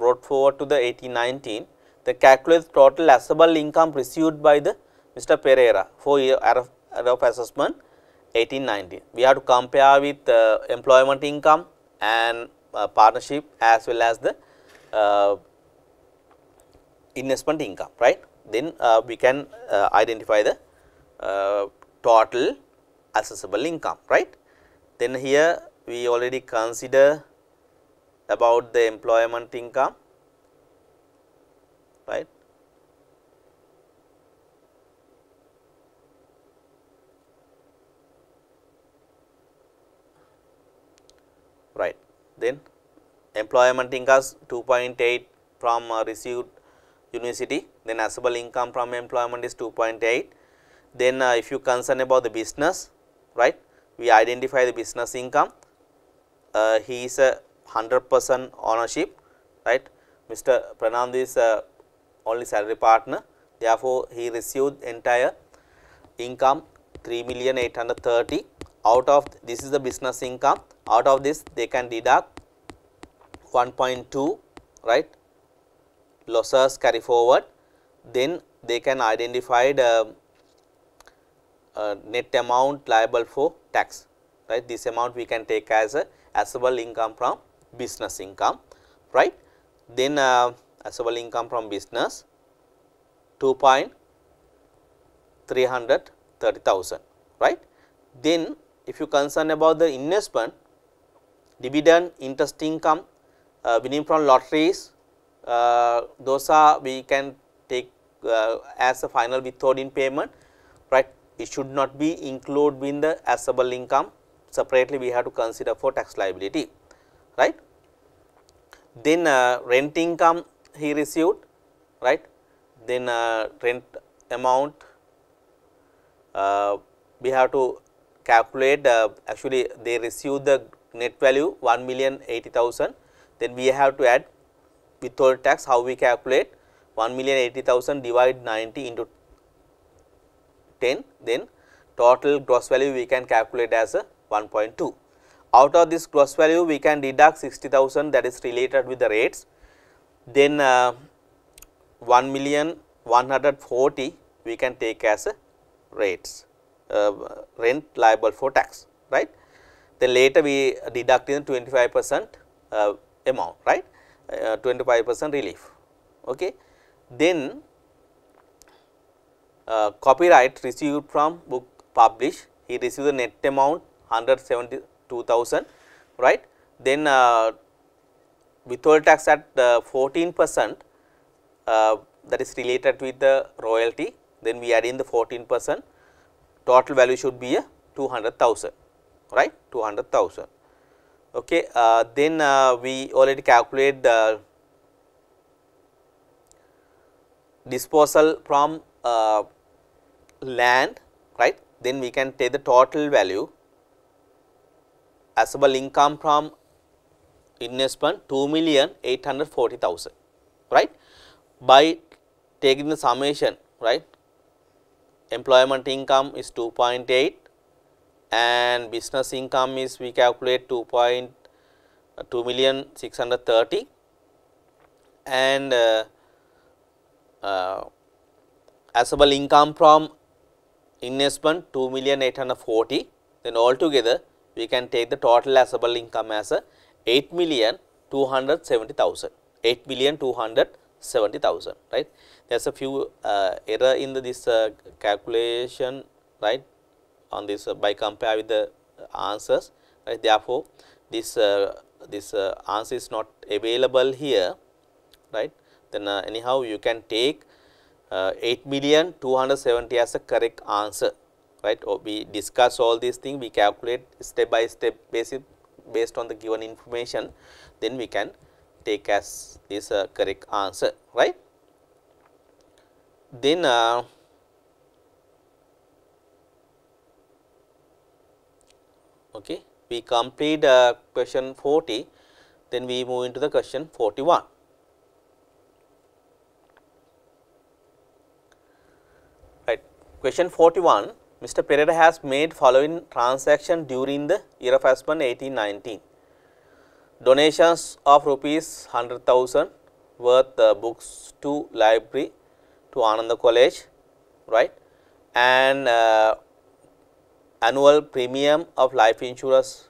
brought forward to the 1819, the calculated total assessable income received by the Mr. Pereira for year of, of assessment 1819. We have to compare with uh, employment income and uh, partnership as well as the uh, investment income, right. Then uh, we can uh, identify the uh, total accessible income, right. Then here we already consider about the employment income right. Right. Then employment income 2.8 from uh, received university, then assessable income from employment is 2.8. Then uh, if you concern about the business, right, we identify the business income, uh, he is a 100 percent ownership right. Mr. Pranand is uh, only salary partner therefore, he received entire income 3,830,000 out of this is the business income out of this they can deduct 1.2 right losses carry forward then they can identify the uh, net amount liable for tax right this amount we can take as a assessable income from business income right. Then uh, assessable income from business 2,330,000 right. Then if you concern about the investment dividend interest income uh, winning from lotteries uh, those are we can take uh, as a final in payment right it should not be included in the assessable income separately we have to consider for tax liability right. Then uh, rent income he received, right. Then uh, rent amount uh, we have to calculate uh, actually they received the net value 1 million 80,000 then we have to add withhold tax how we calculate 1 million 80,000 divide 90 into 10 then total gross value we can calculate as uh, 1.2 out of this gross value we can deduct 60,000 that is related with the rates then uh, 1 million 140 we can take as uh, rates uh, rent liable for tax right then later we deduct in 25 percent uh, amount right uh, 25 percent relief okay then uh, copyright received from book publish he received a net amount 170 2000 right. Then uh, withhold tax at uh, 14 percent uh, that is related with the royalty then we add in the 14 percent total value should be a 200,000 right 200,000 okay uh, then uh, we already calculate the disposal from uh, land right then we can take the total value assessable income from investment 2 million 840,000 right by taking the summation right employment income is 2.8 and business income is we calculate 2.2 uh, million 630 and uh, uh, assessable income from investment 2 million 840 then altogether we can take the total assessable income as a 8 million 270,000, 8 million 270,000, right. There is a few uh, error in the, this uh, calculation, right, on this uh, by compare with the answers, right. Therefore, this, uh, this uh, answer is not available here, right. Then uh, anyhow, you can take uh, 8 million 270 as a correct answer right. Oh, we discuss all these things, we calculate step by step basis based on the given information, then we can take as this uh, correct answer, right. Then uh, okay, we complete uh, question 40, then we move into the question 41. Right. Question 41 Mr. Pereira has made following transaction during the year of Aspen 1819. Donations of rupees 100,000 worth uh, books to library to Ananda College, right? And uh, annual premium of life insurance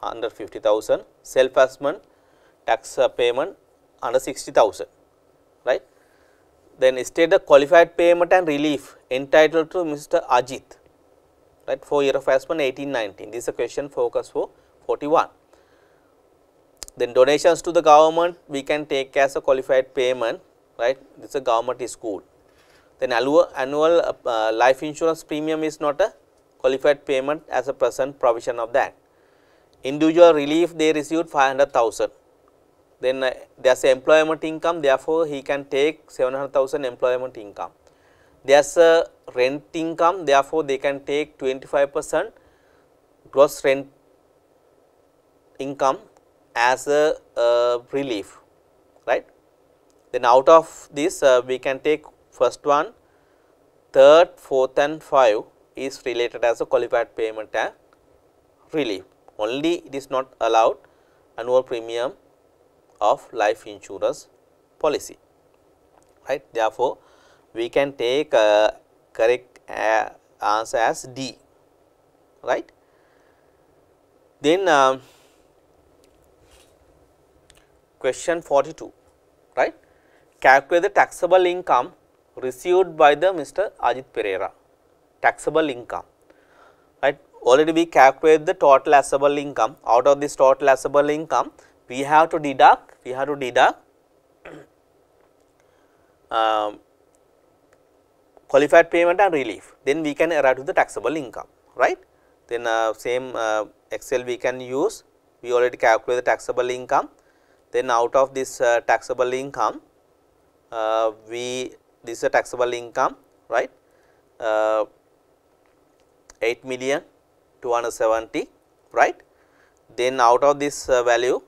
150,000, self assessment tax payment under 60,000, right? Then state the qualified payment and relief entitled to Mr. Ajit right for year of as eighteen nineteen. this is a question focus for 41 then donations to the government we can take as a qualified payment right this is a government is school then annual, uh, uh, life insurance premium is not a qualified payment as a present provision of that individual relief they received 500000 then uh, there's employment income therefore he can take 700000 employment income there is a rent income therefore, they can take 25 percent gross rent income as a uh, relief right. Then out of this uh, we can take first one third, fourth and five is related as a qualified payment and relief only it is not allowed annual premium of life insurance policy right. Therefore, we can take correct answer as D, right. Then um, question 42, right, calculate the taxable income received by the Mr. Ajit Pereira, taxable income, right. Already we calculate the total assessable income, out of this total assessable income, we have to deduct, we have to deduct um, qualified payment and relief then we can arrive to the taxable income right then uh, same uh, excel we can use we already calculate the taxable income then out of this uh, taxable income uh, we this is a taxable income right uh, 8 million 270 right then out of this uh, value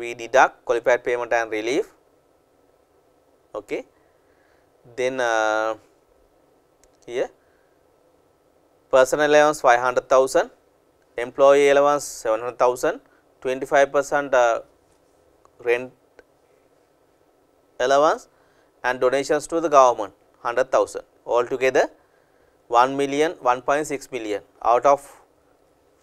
we deduct qualified payment and relief okay then here. Personal allowance 500,000, employee allowance 700,000, 25 percent uh, rent allowance and donations to the government 100,000 altogether 1 million 1.6 million out of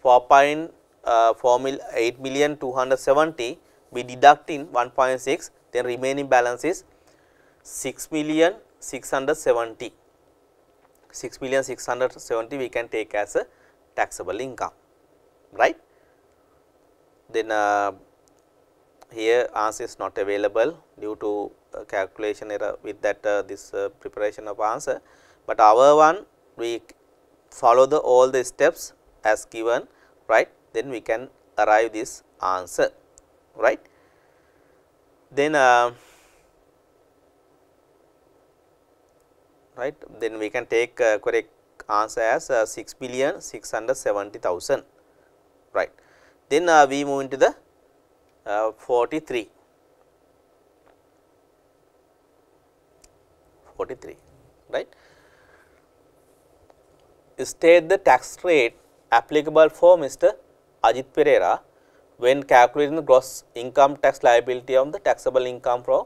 4.8 million uh, mil 8 million 270 we deduct in 1.6 then remaining balance is 6 million 670 6 million we can take as a taxable income right. Then uh, here answer is not available due to uh, calculation error with that uh, this uh, preparation of answer, but our one we follow the all the steps as given right then we can arrive this answer right. Then uh, right then we can take uh, correct answer as uh, 6 billion 670,000 right. Then uh, we move into the uh, 43 43 right. State the tax rate applicable for Mr. Ajit Pereira when calculating the gross income tax liability on the taxable income from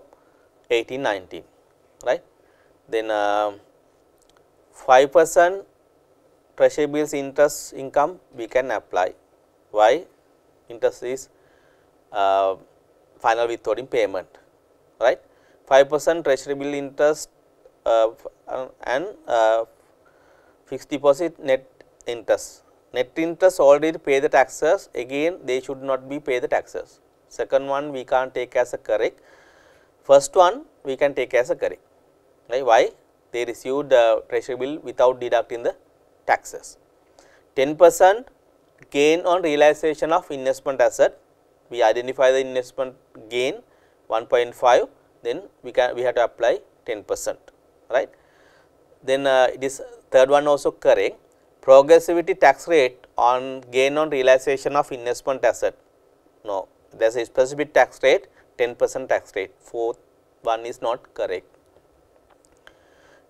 1819 right then uh, 5 percent treasury bills interest income we can apply. Why? Interest is uh, final withholding payment, right. 5 percent treasury bill interest uh, uh, and uh, fixed deposit net interest. Net interest already pay the taxes again they should not be pay the taxes. Second one we can't take as a correct, first one we can take as a correct right. Why? They received the treasury bill without deducting the taxes. 10 percent gain on realization of investment asset, we identify the investment gain 1.5, then we can we have to apply 10 percent, right. Then uh, this third one also correct, progressivity tax rate on gain on realization of investment asset, no, there is a specific tax rate 10 percent tax rate, fourth one is not correct.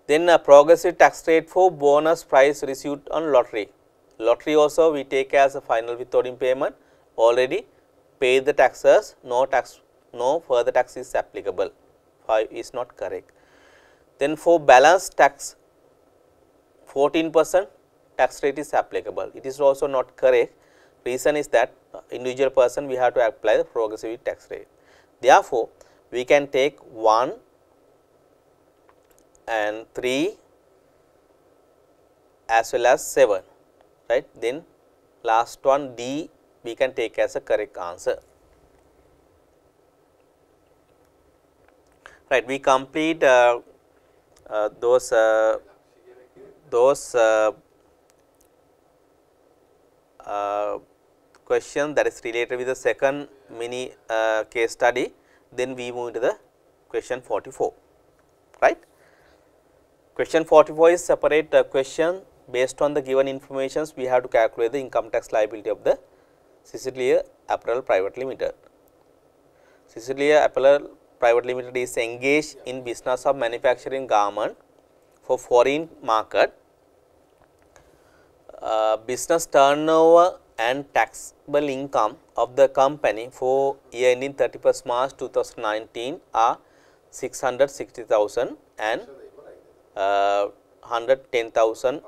Then a uh, progressive tax rate for bonus price received on lottery. Lottery also we take as a final without payment. already paid the taxes no tax no further tax is applicable 5 is not correct. Then for balance tax 14 percent tax rate is applicable it is also not correct reason is that uh, individual person we have to apply the progressive tax rate. Therefore, we can take 1 and 3 as well as 7 right then last one D we can take as a correct answer. Right, we complete uh, uh, those uh, those uh, uh, question that is related with the second mini uh, case study, then we move to the question 44, right. Question 44 is separate uh, question based on the given information, we have to calculate the income tax liability of the Cecilia Apparel Private Limited. Cecilia Apparel Private Limited is engaged in business of manufacturing garment for foreign market. Uh, business turnover and taxable income of the company for year ending 31st March 2019 are 660,000 and 110,000,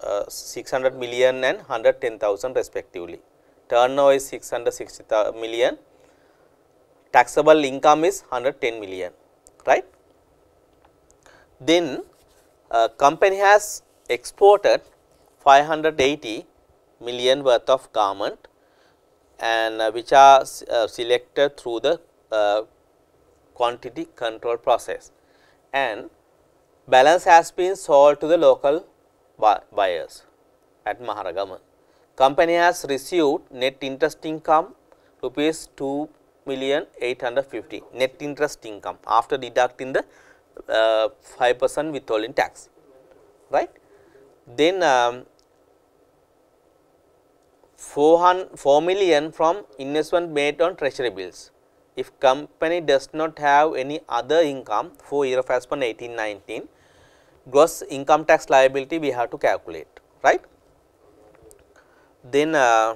uh, 600 uh, million and 110,000 respectively. Turnover is 660 million, taxable income is 110 million, right. Then uh, company has exported 580 million worth of garment and uh, which are uh, selected through the uh, quantity control process and balance has been sold to the local buyers at Maharagama. Company has received net interest income rupees 2 million 850 net interest income after deducting the uh, 5 percent withholding tax right. Then um, 4 million from investment made on treasury bills. If company does not have any other income for year of as per 1819, gross income tax liability we have to calculate, right. Then uh,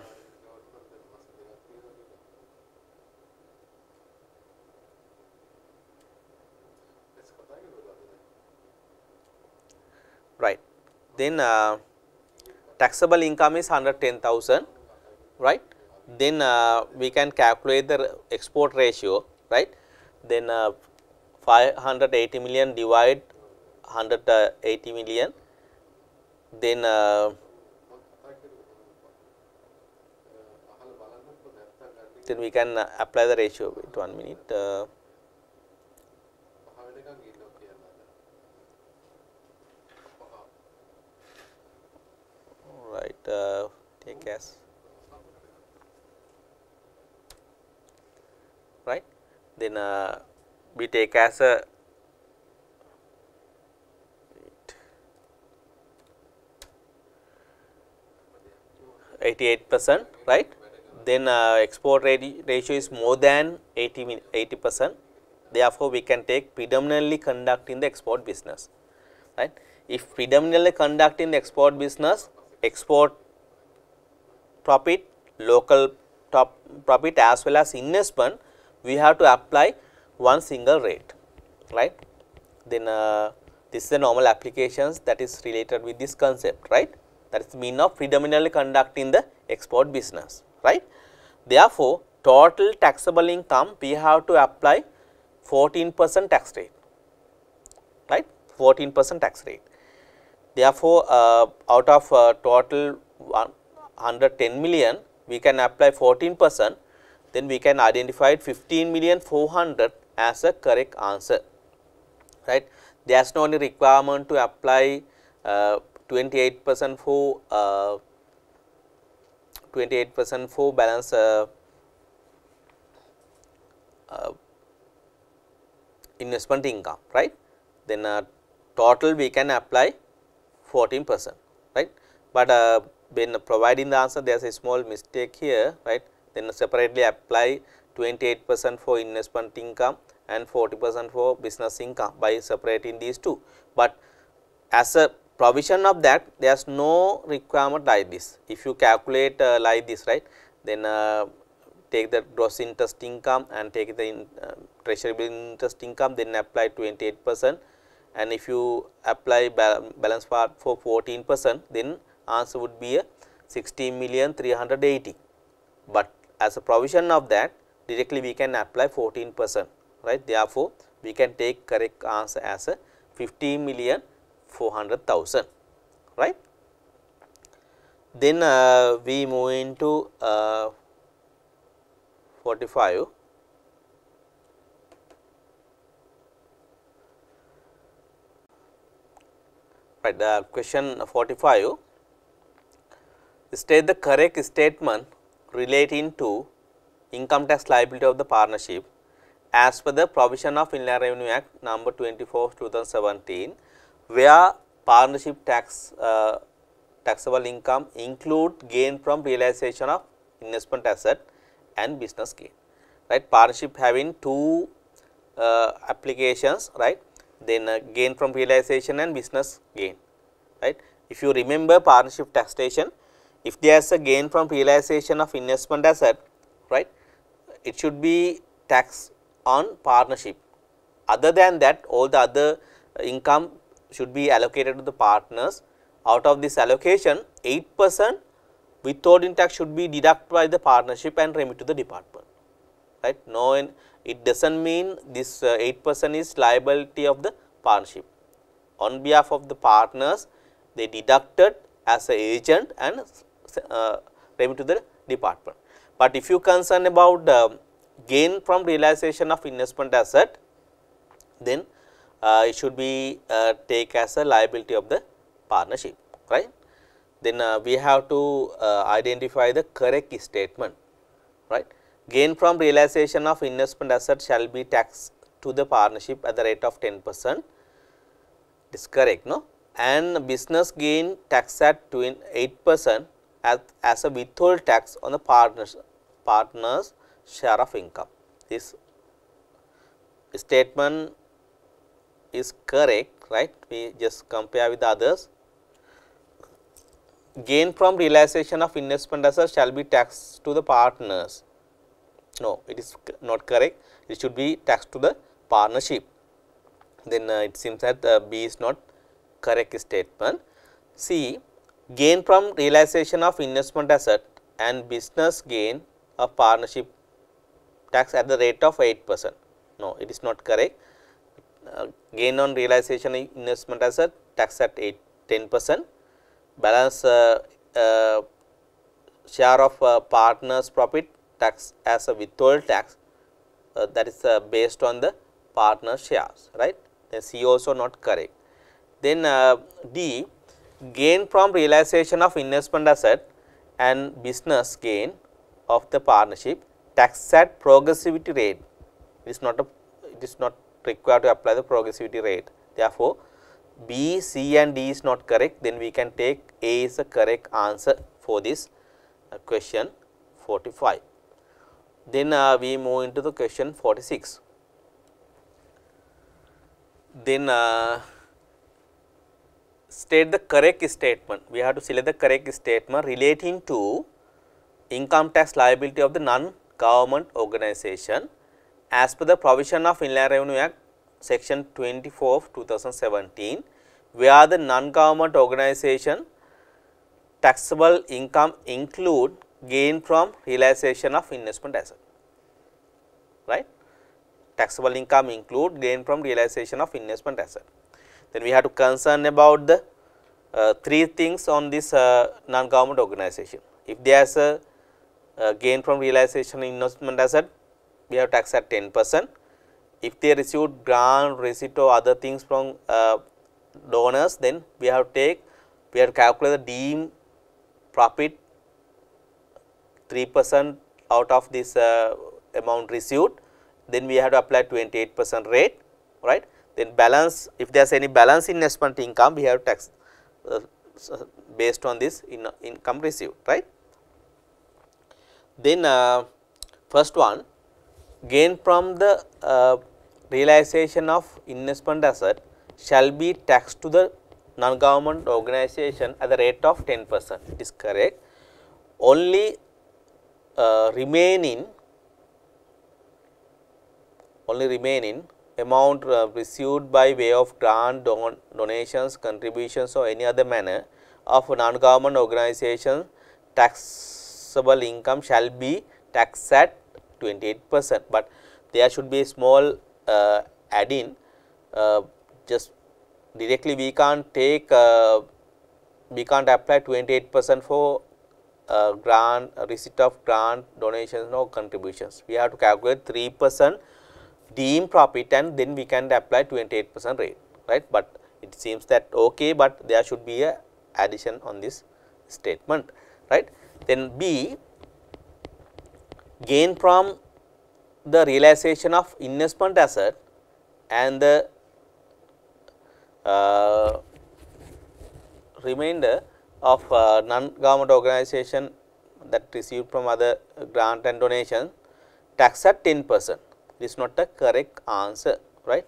right, then uh, taxable income is 110,000, right. Then uh, we can calculate the export ratio, right. Then uh, 580 million divide 180 million then uh, then we can apply the ratio wait one minute uh, right uh, take as right then uh, we take as a 88 percent right then uh, export ratio is more than 80 80 percent therefore we can take predominantly conduct in the export business right if predominantly conduct in the export business export profit local top profit as well as investment we have to apply one single rate right then uh, this is the normal applications that is related with this concept right that is mean of predominantly conducting the export business, right. Therefore, total taxable income we have to apply 14 percent tax rate, right, 14 percent tax rate. Therefore, uh, out of uh, total 110 million, we can apply 14 percent, then we can identify 15 million 400 as a correct answer, right. There is no any requirement to apply uh, 28 percent for uh, 28 percent for balance uh, uh, investment income right then uh, total we can apply 14 percent right but uh, when providing the answer there is a small mistake here right then separately apply 28 percent for investment income and 40 percent for business income by separating these two but as a provision of that there is no requirement like this. If you calculate uh, like this right then uh, take the gross interest income and take the in, uh, treasury bill interest income then apply 28 percent and if you apply ba balance part for 14 percent then answer would be a 60 million 380. But as a provision of that directly we can apply 14 percent right therefore, we can take correct answer as a 50 million 400,000 right. Then uh, we move into uh, 45 right the uh, question 45 state the correct statement relating to income tax liability of the partnership as per the provision of Inland Revenue Act number 24 2017 where partnership tax uh, taxable income include gain from realization of investment asset and business gain right partnership having two uh, applications right then uh, gain from realization and business gain right if you remember partnership taxation if there is a gain from realization of investment asset right it should be taxed on partnership other than that all the other income should be allocated to the partners. Out of this allocation, 8 percent withholding tax should be deducted by the partnership and remit to the department. Right? No, it does not mean this uh, 8 percent is liability of the partnership. On behalf of the partners, they deducted as an agent and uh, remit to the department. But if you concern about uh, gain from realization of investment asset, then uh, it should be uh, take as a liability of the partnership right. Then uh, we have to identify the correct statement right. Gain from realization of investment asset shall be taxed to the partnership at the rate of 10 percent is correct no and business gain tax at 8 percent as, as a withhold tax on the partners partners share of income. This statement is correct right we just compare with others gain from realization of investment asset shall be taxed to the partners no it is not correct it should be taxed to the partnership then uh, it seems that uh, b is not correct statement c gain from realization of investment asset and business gain of partnership tax at the rate of 8 percent. No, it is not correct gain on realization investment asset tax at 8 10 percent, balance uh, uh, share of uh, partners profit tax as a withhold tax that is based on the partner shares right then C also not correct. Then D gain from realization of investment asset and business gain of the partnership tax at progressivity rate it is not a it is not required to apply the progressivity rate. Therefore, B, C and D is not correct, then we can take A is the correct answer for this uh, question 45. Then uh, we move into the question 46. Then uh, state the correct statement, we have to select the correct statement relating to income tax liability of the non-government organization as per the provision of Inland Revenue Act section 24 of 2017, where the non-government organization taxable income include gain from realization of investment asset, right. Taxable income include gain from realization of investment asset. Then we have to concern about the uh, three things on this uh, non-government organization. If there is a uh, gain from realization investment asset, we have tax at 10 percent. If they received grant, receipt or other things from uh, donors, then we have take, we have calculate the deemed profit 3 percent out of this uh, amount received, then we have to apply 28 percent rate, right. Then balance, if there is any balance investment income, we have tax uh, uh, based on this in, uh, income received, right. Then uh, first one gain from the uh, realization of investment asset shall be taxed to the non-government organization at the rate of 10 percent it is correct. Only uh, remaining only remaining amount uh, received by way of grant, don donations, contributions or any other manner of non-government organization taxable income shall be taxed at 28 percent, but there should be a small uh, add in uh, just directly we can't take uh, we can't apply 28 percent for uh, grant receipt of grant donations or contributions. We have to calculate 3 percent deemed profit and then we can apply 28 percent rate right, but it seems that okay, but there should be a addition on this statement right. Then B gain from the realization of investment asset and the uh, remainder of uh, non government organization that received from other grant and donation tax at 10 percent this is not the correct answer right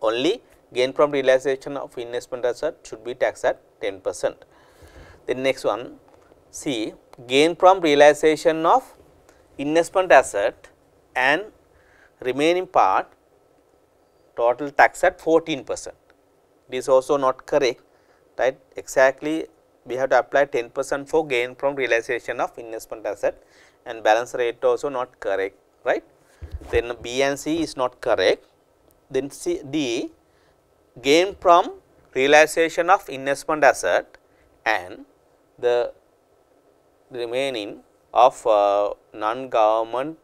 only gain from realization of investment asset should be taxed at 10 percent. The next one C gain from realization of investment asset and remaining part total tax at 14 percent. This also not correct right exactly we have to apply 10 percent for gain from realization of investment asset and balance rate also not correct right. Then B and C is not correct then C D gain from realization of investment asset and the remaining of uh, non government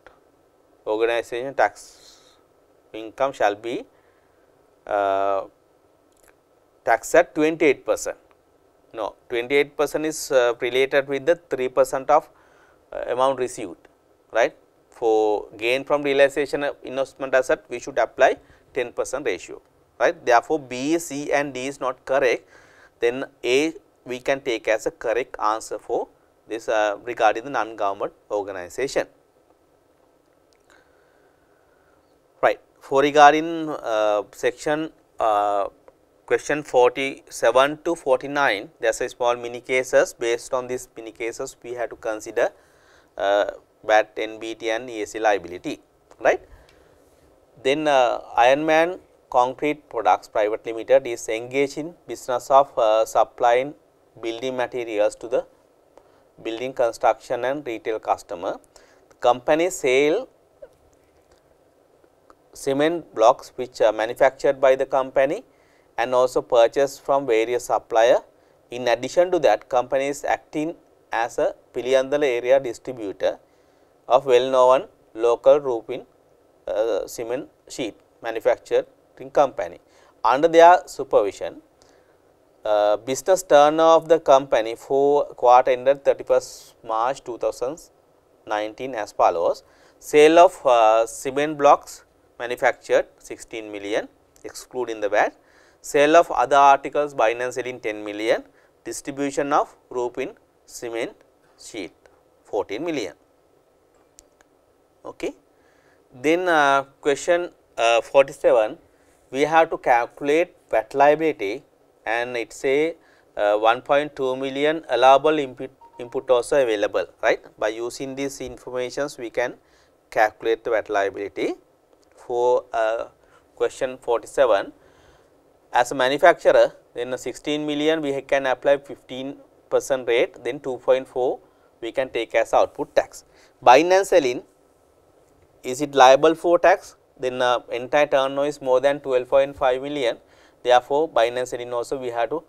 organization tax income shall be uh, taxed at 28 percent. No, 28 percent is uh, related with the 3 percent of uh, amount received, right. For gain from realization of investment asset, we should apply 10 percent ratio, right. Therefore, B, C and D is not correct, then A we can take as a correct answer for this uh, regarding the non-government organization. Right. For regarding uh, section uh, question 47 to 49, there is a small mini cases based on these mini cases we have to consider uh, BAT, NBT and EAC liability. Right. Then uh, Iron Man Concrete Products Private Limited is engaged in business of uh, supplying building materials to the building construction and retail customer. The company sale cement blocks which are manufactured by the company and also purchased from various supplier. In addition to that company is acting as a Piliandala area distributor of well known local roofing uh, cement sheet manufacturing company. Under their supervision uh, business turnover of the company for quarter ended 31st March 2019 as follows. Sale of uh, cement blocks manufactured 16 million excluding the VAT. Sale of other articles Binance and selling 10 million. Distribution of rope in cement sheet 14 million. Okay. Then uh, question uh, 47 we have to calculate VAT liability and it say uh, 1.2 million allowable input, input also available right. By using these informations we can calculate the wet liability for uh, question 47. As a manufacturer then 16 million we can apply 15 percent rate then 2.4 we can take as output tax. Buying and selling is it liable for tax then uh, entire turnover is more than 12.5 million Therefore, Binance Erin also we have to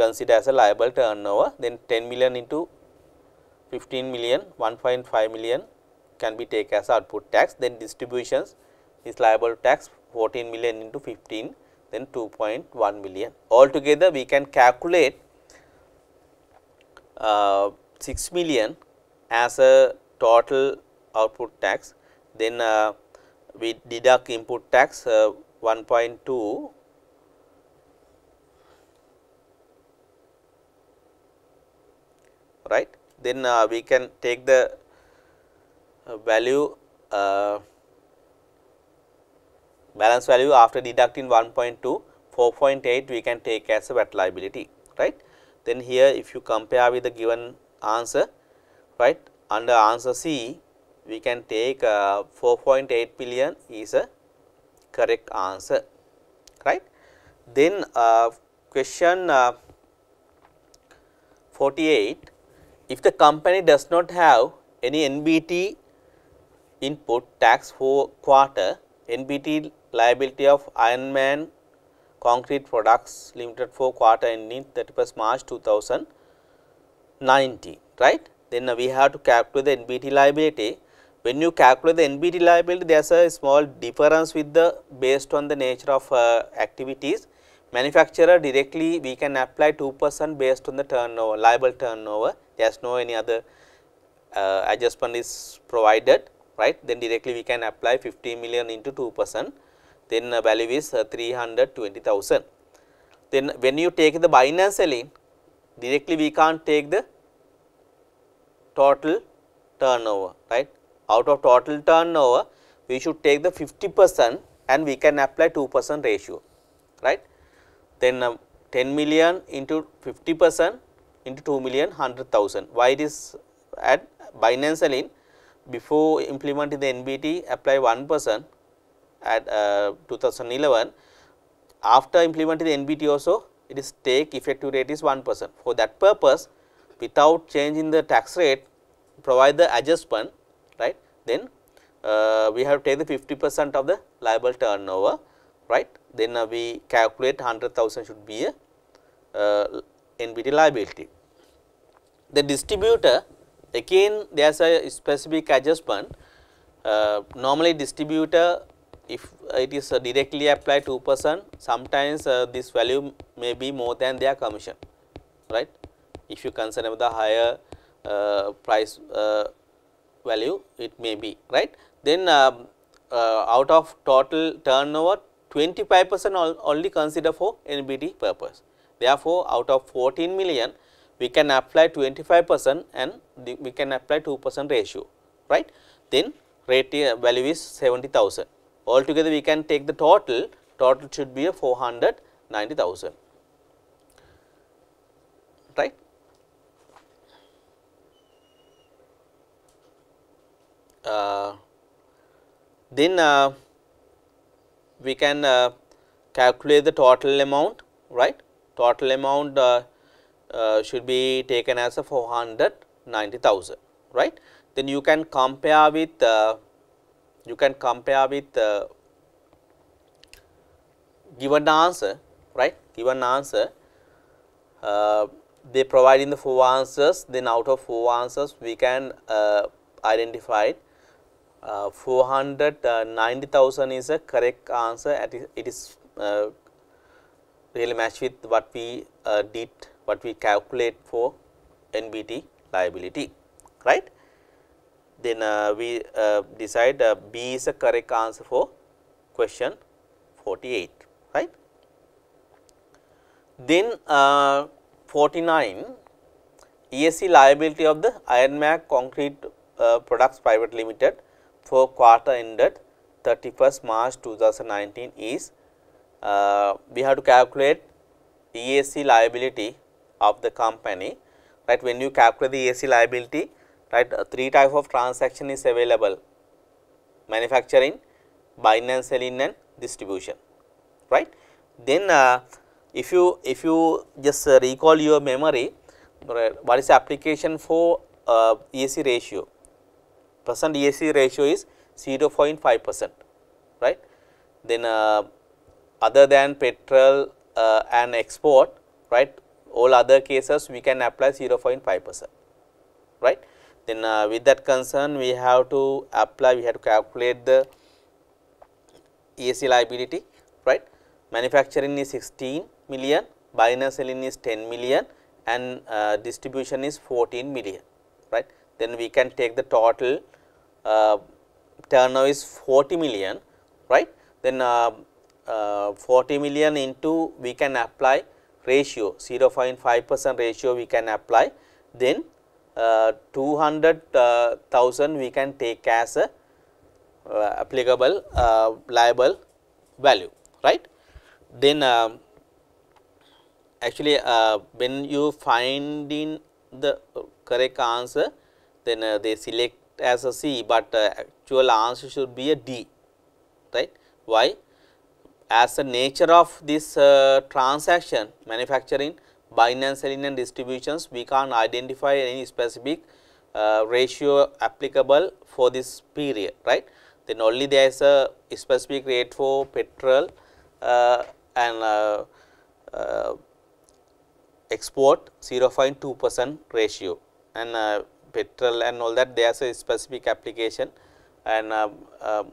consider as a liable turnover then 10 million into 15 million 1.5 million can be taken as output tax then distributions is liable tax 14 million into 15 then 2.1 million altogether we can calculate uh, 6 million as a total output tax then uh, we deduct input tax uh, 1.2 right. Then uh, we can take the uh, value uh, balance value after deducting 1.2 4.8 we can take as a wet liability right. Then here if you compare with the given answer right under answer C we can take uh, 4.8 billion is a correct answer right. Then uh, question uh, 48 if the company does not have any NBT input tax for quarter, NBT liability of Iron Man Concrete Products Limited for quarter ending 31st March 2019, right. Then we have to calculate the NBT liability. When you calculate the NBT liability, there is a small difference with the based on the nature of uh, activities. Manufacturer directly we can apply 2 percent based on the turnover, liable turnover there is no any other uh, adjustment is provided right then directly we can apply 50 million into 2 percent then uh, value is uh, 320,000. Then when you take the binance in directly we can't take the total turnover right out of total turnover we should take the 50 percent and we can apply 2 percent ratio right. Then uh, 10 million into 50 percent into 2 million 100,000. Why it is at Binance in before implementing the NBT apply 1 percent at uh, 2011. After implementing the NBT also it is take effective rate is 1 percent. For that purpose without change in the tax rate provide the adjustment right then uh, we have taken 50 percent of the liable turnover right then uh, we calculate 100,000 should be a uh, NBT liability. The distributor again there is a specific adjustment uh, normally distributor if uh, it is uh, directly applied 2 percent sometimes uh, this value may be more than their commission right. If you consider the higher uh, price uh, value it may be right. Then um, out of total turnover 25 percent only consider for NBT purpose. Therefore, out of 14 million, we can apply 25 percent and we can apply 2 percent ratio, right. Then rate uh, value is 70,000. Altogether, we can take the total, total should be a 490,000, right. Uh, then uh, we can uh, calculate the total amount, right total amount uh, uh, should be taken as a 490,000 right. Then you can compare with uh, you can compare with given answer right given answer uh, they provide in the four answers then out of four answers we can uh, identify uh, 490,000 is a correct answer it is, it is really match with what we uh, did, what we calculate for NBT liability, right. Then uh, we uh, decide uh, B is a correct answer for question 48, right. Then uh, 49 ESC liability of the Iron Mac Concrete uh, Products Private Limited for quarter ended 31st March 2019 is uh, we have to calculate EAC liability of the company right when you calculate the EAC liability right uh, three type of transaction is available manufacturing binance selling and distribution right then uh, if you if you just uh, recall your memory what is the application for uh, EAC ratio percent EAC ratio is 0.5 percent right then uh, other than petrol uh, and export right all other cases we can apply 0.5 percent right. Then uh, with that concern we have to apply we have to calculate the EAC liability right manufacturing is 16 million minus selling is 10 million and uh, distribution is 14 million right. Then we can take the total uh, turnover is 40 million right then uh, uh, 40 million into we can apply ratio 0.5 percent ratio we can apply then uh, 200,000 uh, we can take as a uh, applicable uh, liable value right. Then um, actually uh, when you find in the correct answer then uh, they select as a C, but actual answer should be a D right. Why? as the nature of this uh, transaction manufacturing binance and selling and distributions we can't identify any specific uh, ratio applicable for this period right then only there is a specific rate for petrol uh, and uh, uh, export 0.2 percent ratio and uh, petrol and all that there is a specific application and um, um,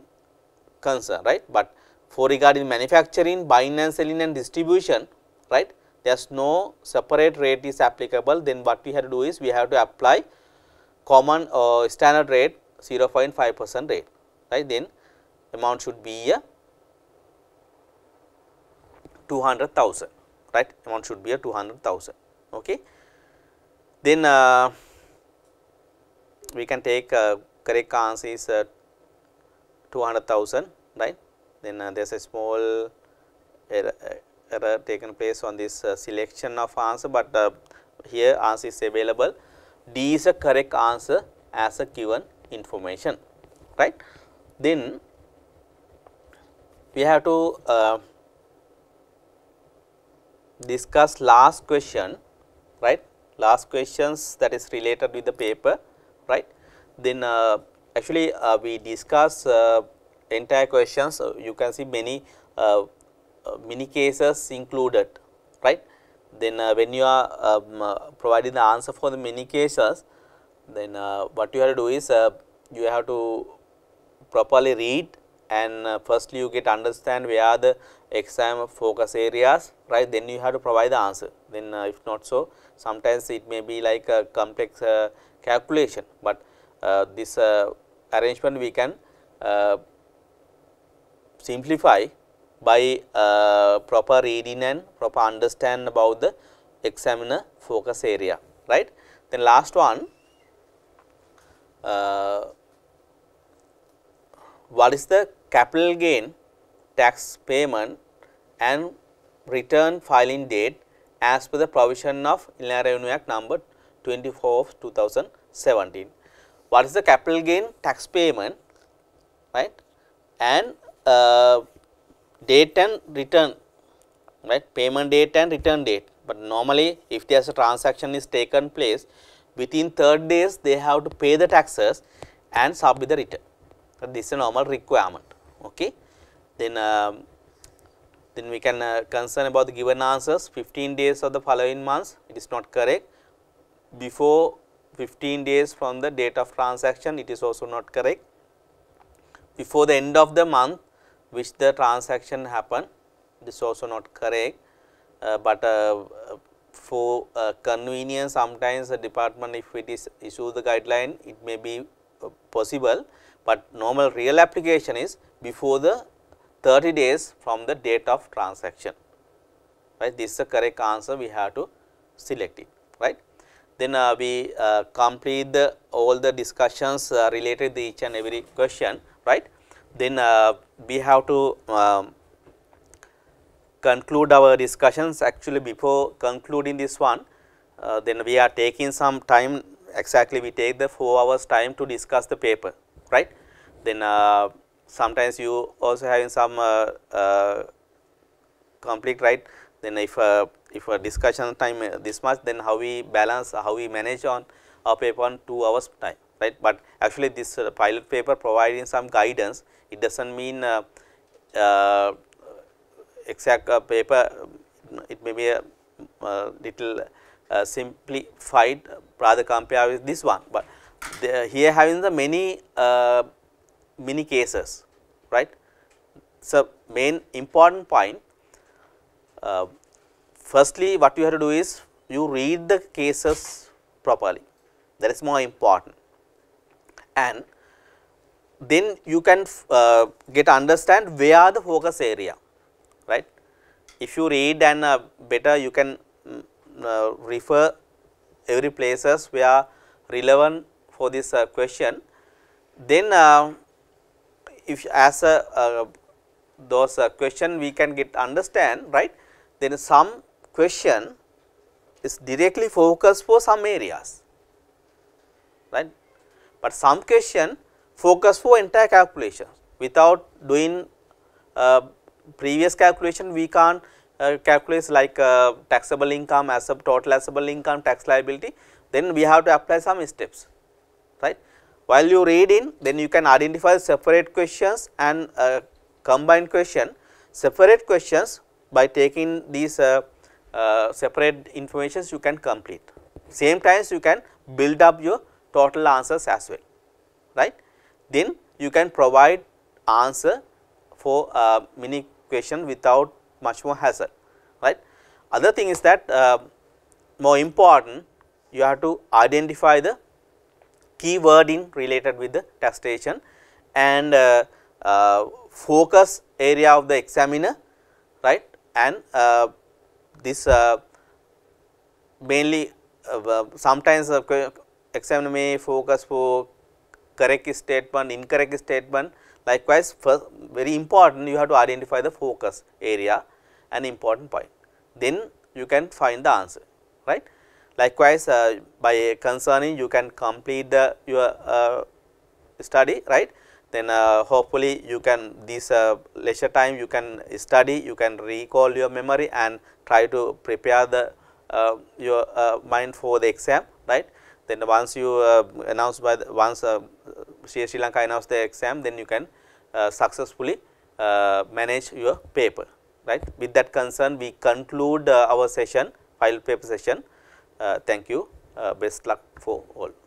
concern right but for regarding manufacturing, buying and selling and distribution, right, there is no separate rate is applicable, then what we have to do is we have to apply common uh, standard rate 0.5 percent rate, right, then amount should be a uh, 200,000, right, amount should be a 200,000, okay. Then uh, we can take uh, correct answer is uh, 200,000, right then uh, there is a small error, error, taken place on this uh, selection of answer, but uh, here answer is available D is a correct answer as a given information right. Then we have to uh, discuss last question right last questions that is related with the paper right. Then uh, actually uh, we discuss entire questions uh, you can see many uh, uh, many cases included right. Then when you are um, providing the answer for the many cases then what you have to do is you have to properly read and firstly you get understand where the exam focus areas right then you have to provide the answer then uh, if not so sometimes it may be like a complex uh, calculation but uh, this arrangement we can simplify by uh, proper reading and proper understand about the examiner focus area right. Then last one uh, what is the capital gain tax payment and return filing date as per the provision of Inland Revenue Act number 24 of 2017. What is the capital gain tax payment right and uh, date and return right payment date and return date but normally if there's a transaction is taken place within 3rd days they have to pay the taxes and submit the return so, this is a normal requirement okay then um, then we can uh, concern about the given answers 15 days of the following months it is not correct before 15 days from the date of transaction it is also not correct before the end of the month which the transaction happen this also not correct, uh, but uh, for uh, convenience sometimes the department if it is issue the guideline it may be uh, possible, but normal real application is before the 30 days from the date of transaction right this is the correct answer we have to select it right. Then uh, we uh, complete the all the discussions related to each and every question right then uh, we have to um, conclude our discussions actually before concluding this one uh, then we are taking some time exactly we take the 4 hours time to discuss the paper right. Then uh, sometimes you also having some uh, uh, conflict right then if uh, if a discussion time this much then how we balance how we manage on our paper on 2 hours time right. But actually this pilot paper providing some guidance it does not mean uh, uh, exact uh, paper, it may be a uh, little uh, simplified rather compare with this one, but the, here having the many many cases right. So, main important point firstly what you have to do is you read the cases properly that is more important and then you can uh, get understand where are the focus area, right. If you read and uh, better you can mm, uh, refer every places where relevant for this uh, question, then uh, if as a uh, those question we can get understand, right, then some question is directly focused for some areas, right. But some question focus for entire calculation without doing uh, previous calculation we can't uh, calculate like uh, taxable income as a total taxable income tax liability then we have to apply some steps right. While you read in then you can identify separate questions and uh, combined question separate questions by taking these uh, uh, separate informations you can complete. Same times you can build up your total answers as well right then you can provide answer for a many question without much more hassle right. Other thing is that uh, more important you have to identify the keyword in related with the testation and uh, uh, focus area of the examiner right and uh, this uh, mainly uh, uh, sometimes the examiner may focus for correct statement, incorrect statement. Likewise, first very important you have to identify the focus area an important point. Then you can find the answer, right. Likewise, uh, by concerning you can complete the your uh, study, right. Then uh, hopefully you can this uh, leisure time you can study, you can recall your memory and try to prepare the uh, your uh, mind for the exam, right then once you uh, announce by the, once uh, Sri Lanka announce the exam then you can uh, successfully uh, manage your paper right. With that concern we conclude uh, our session file paper session uh, thank you best luck for all.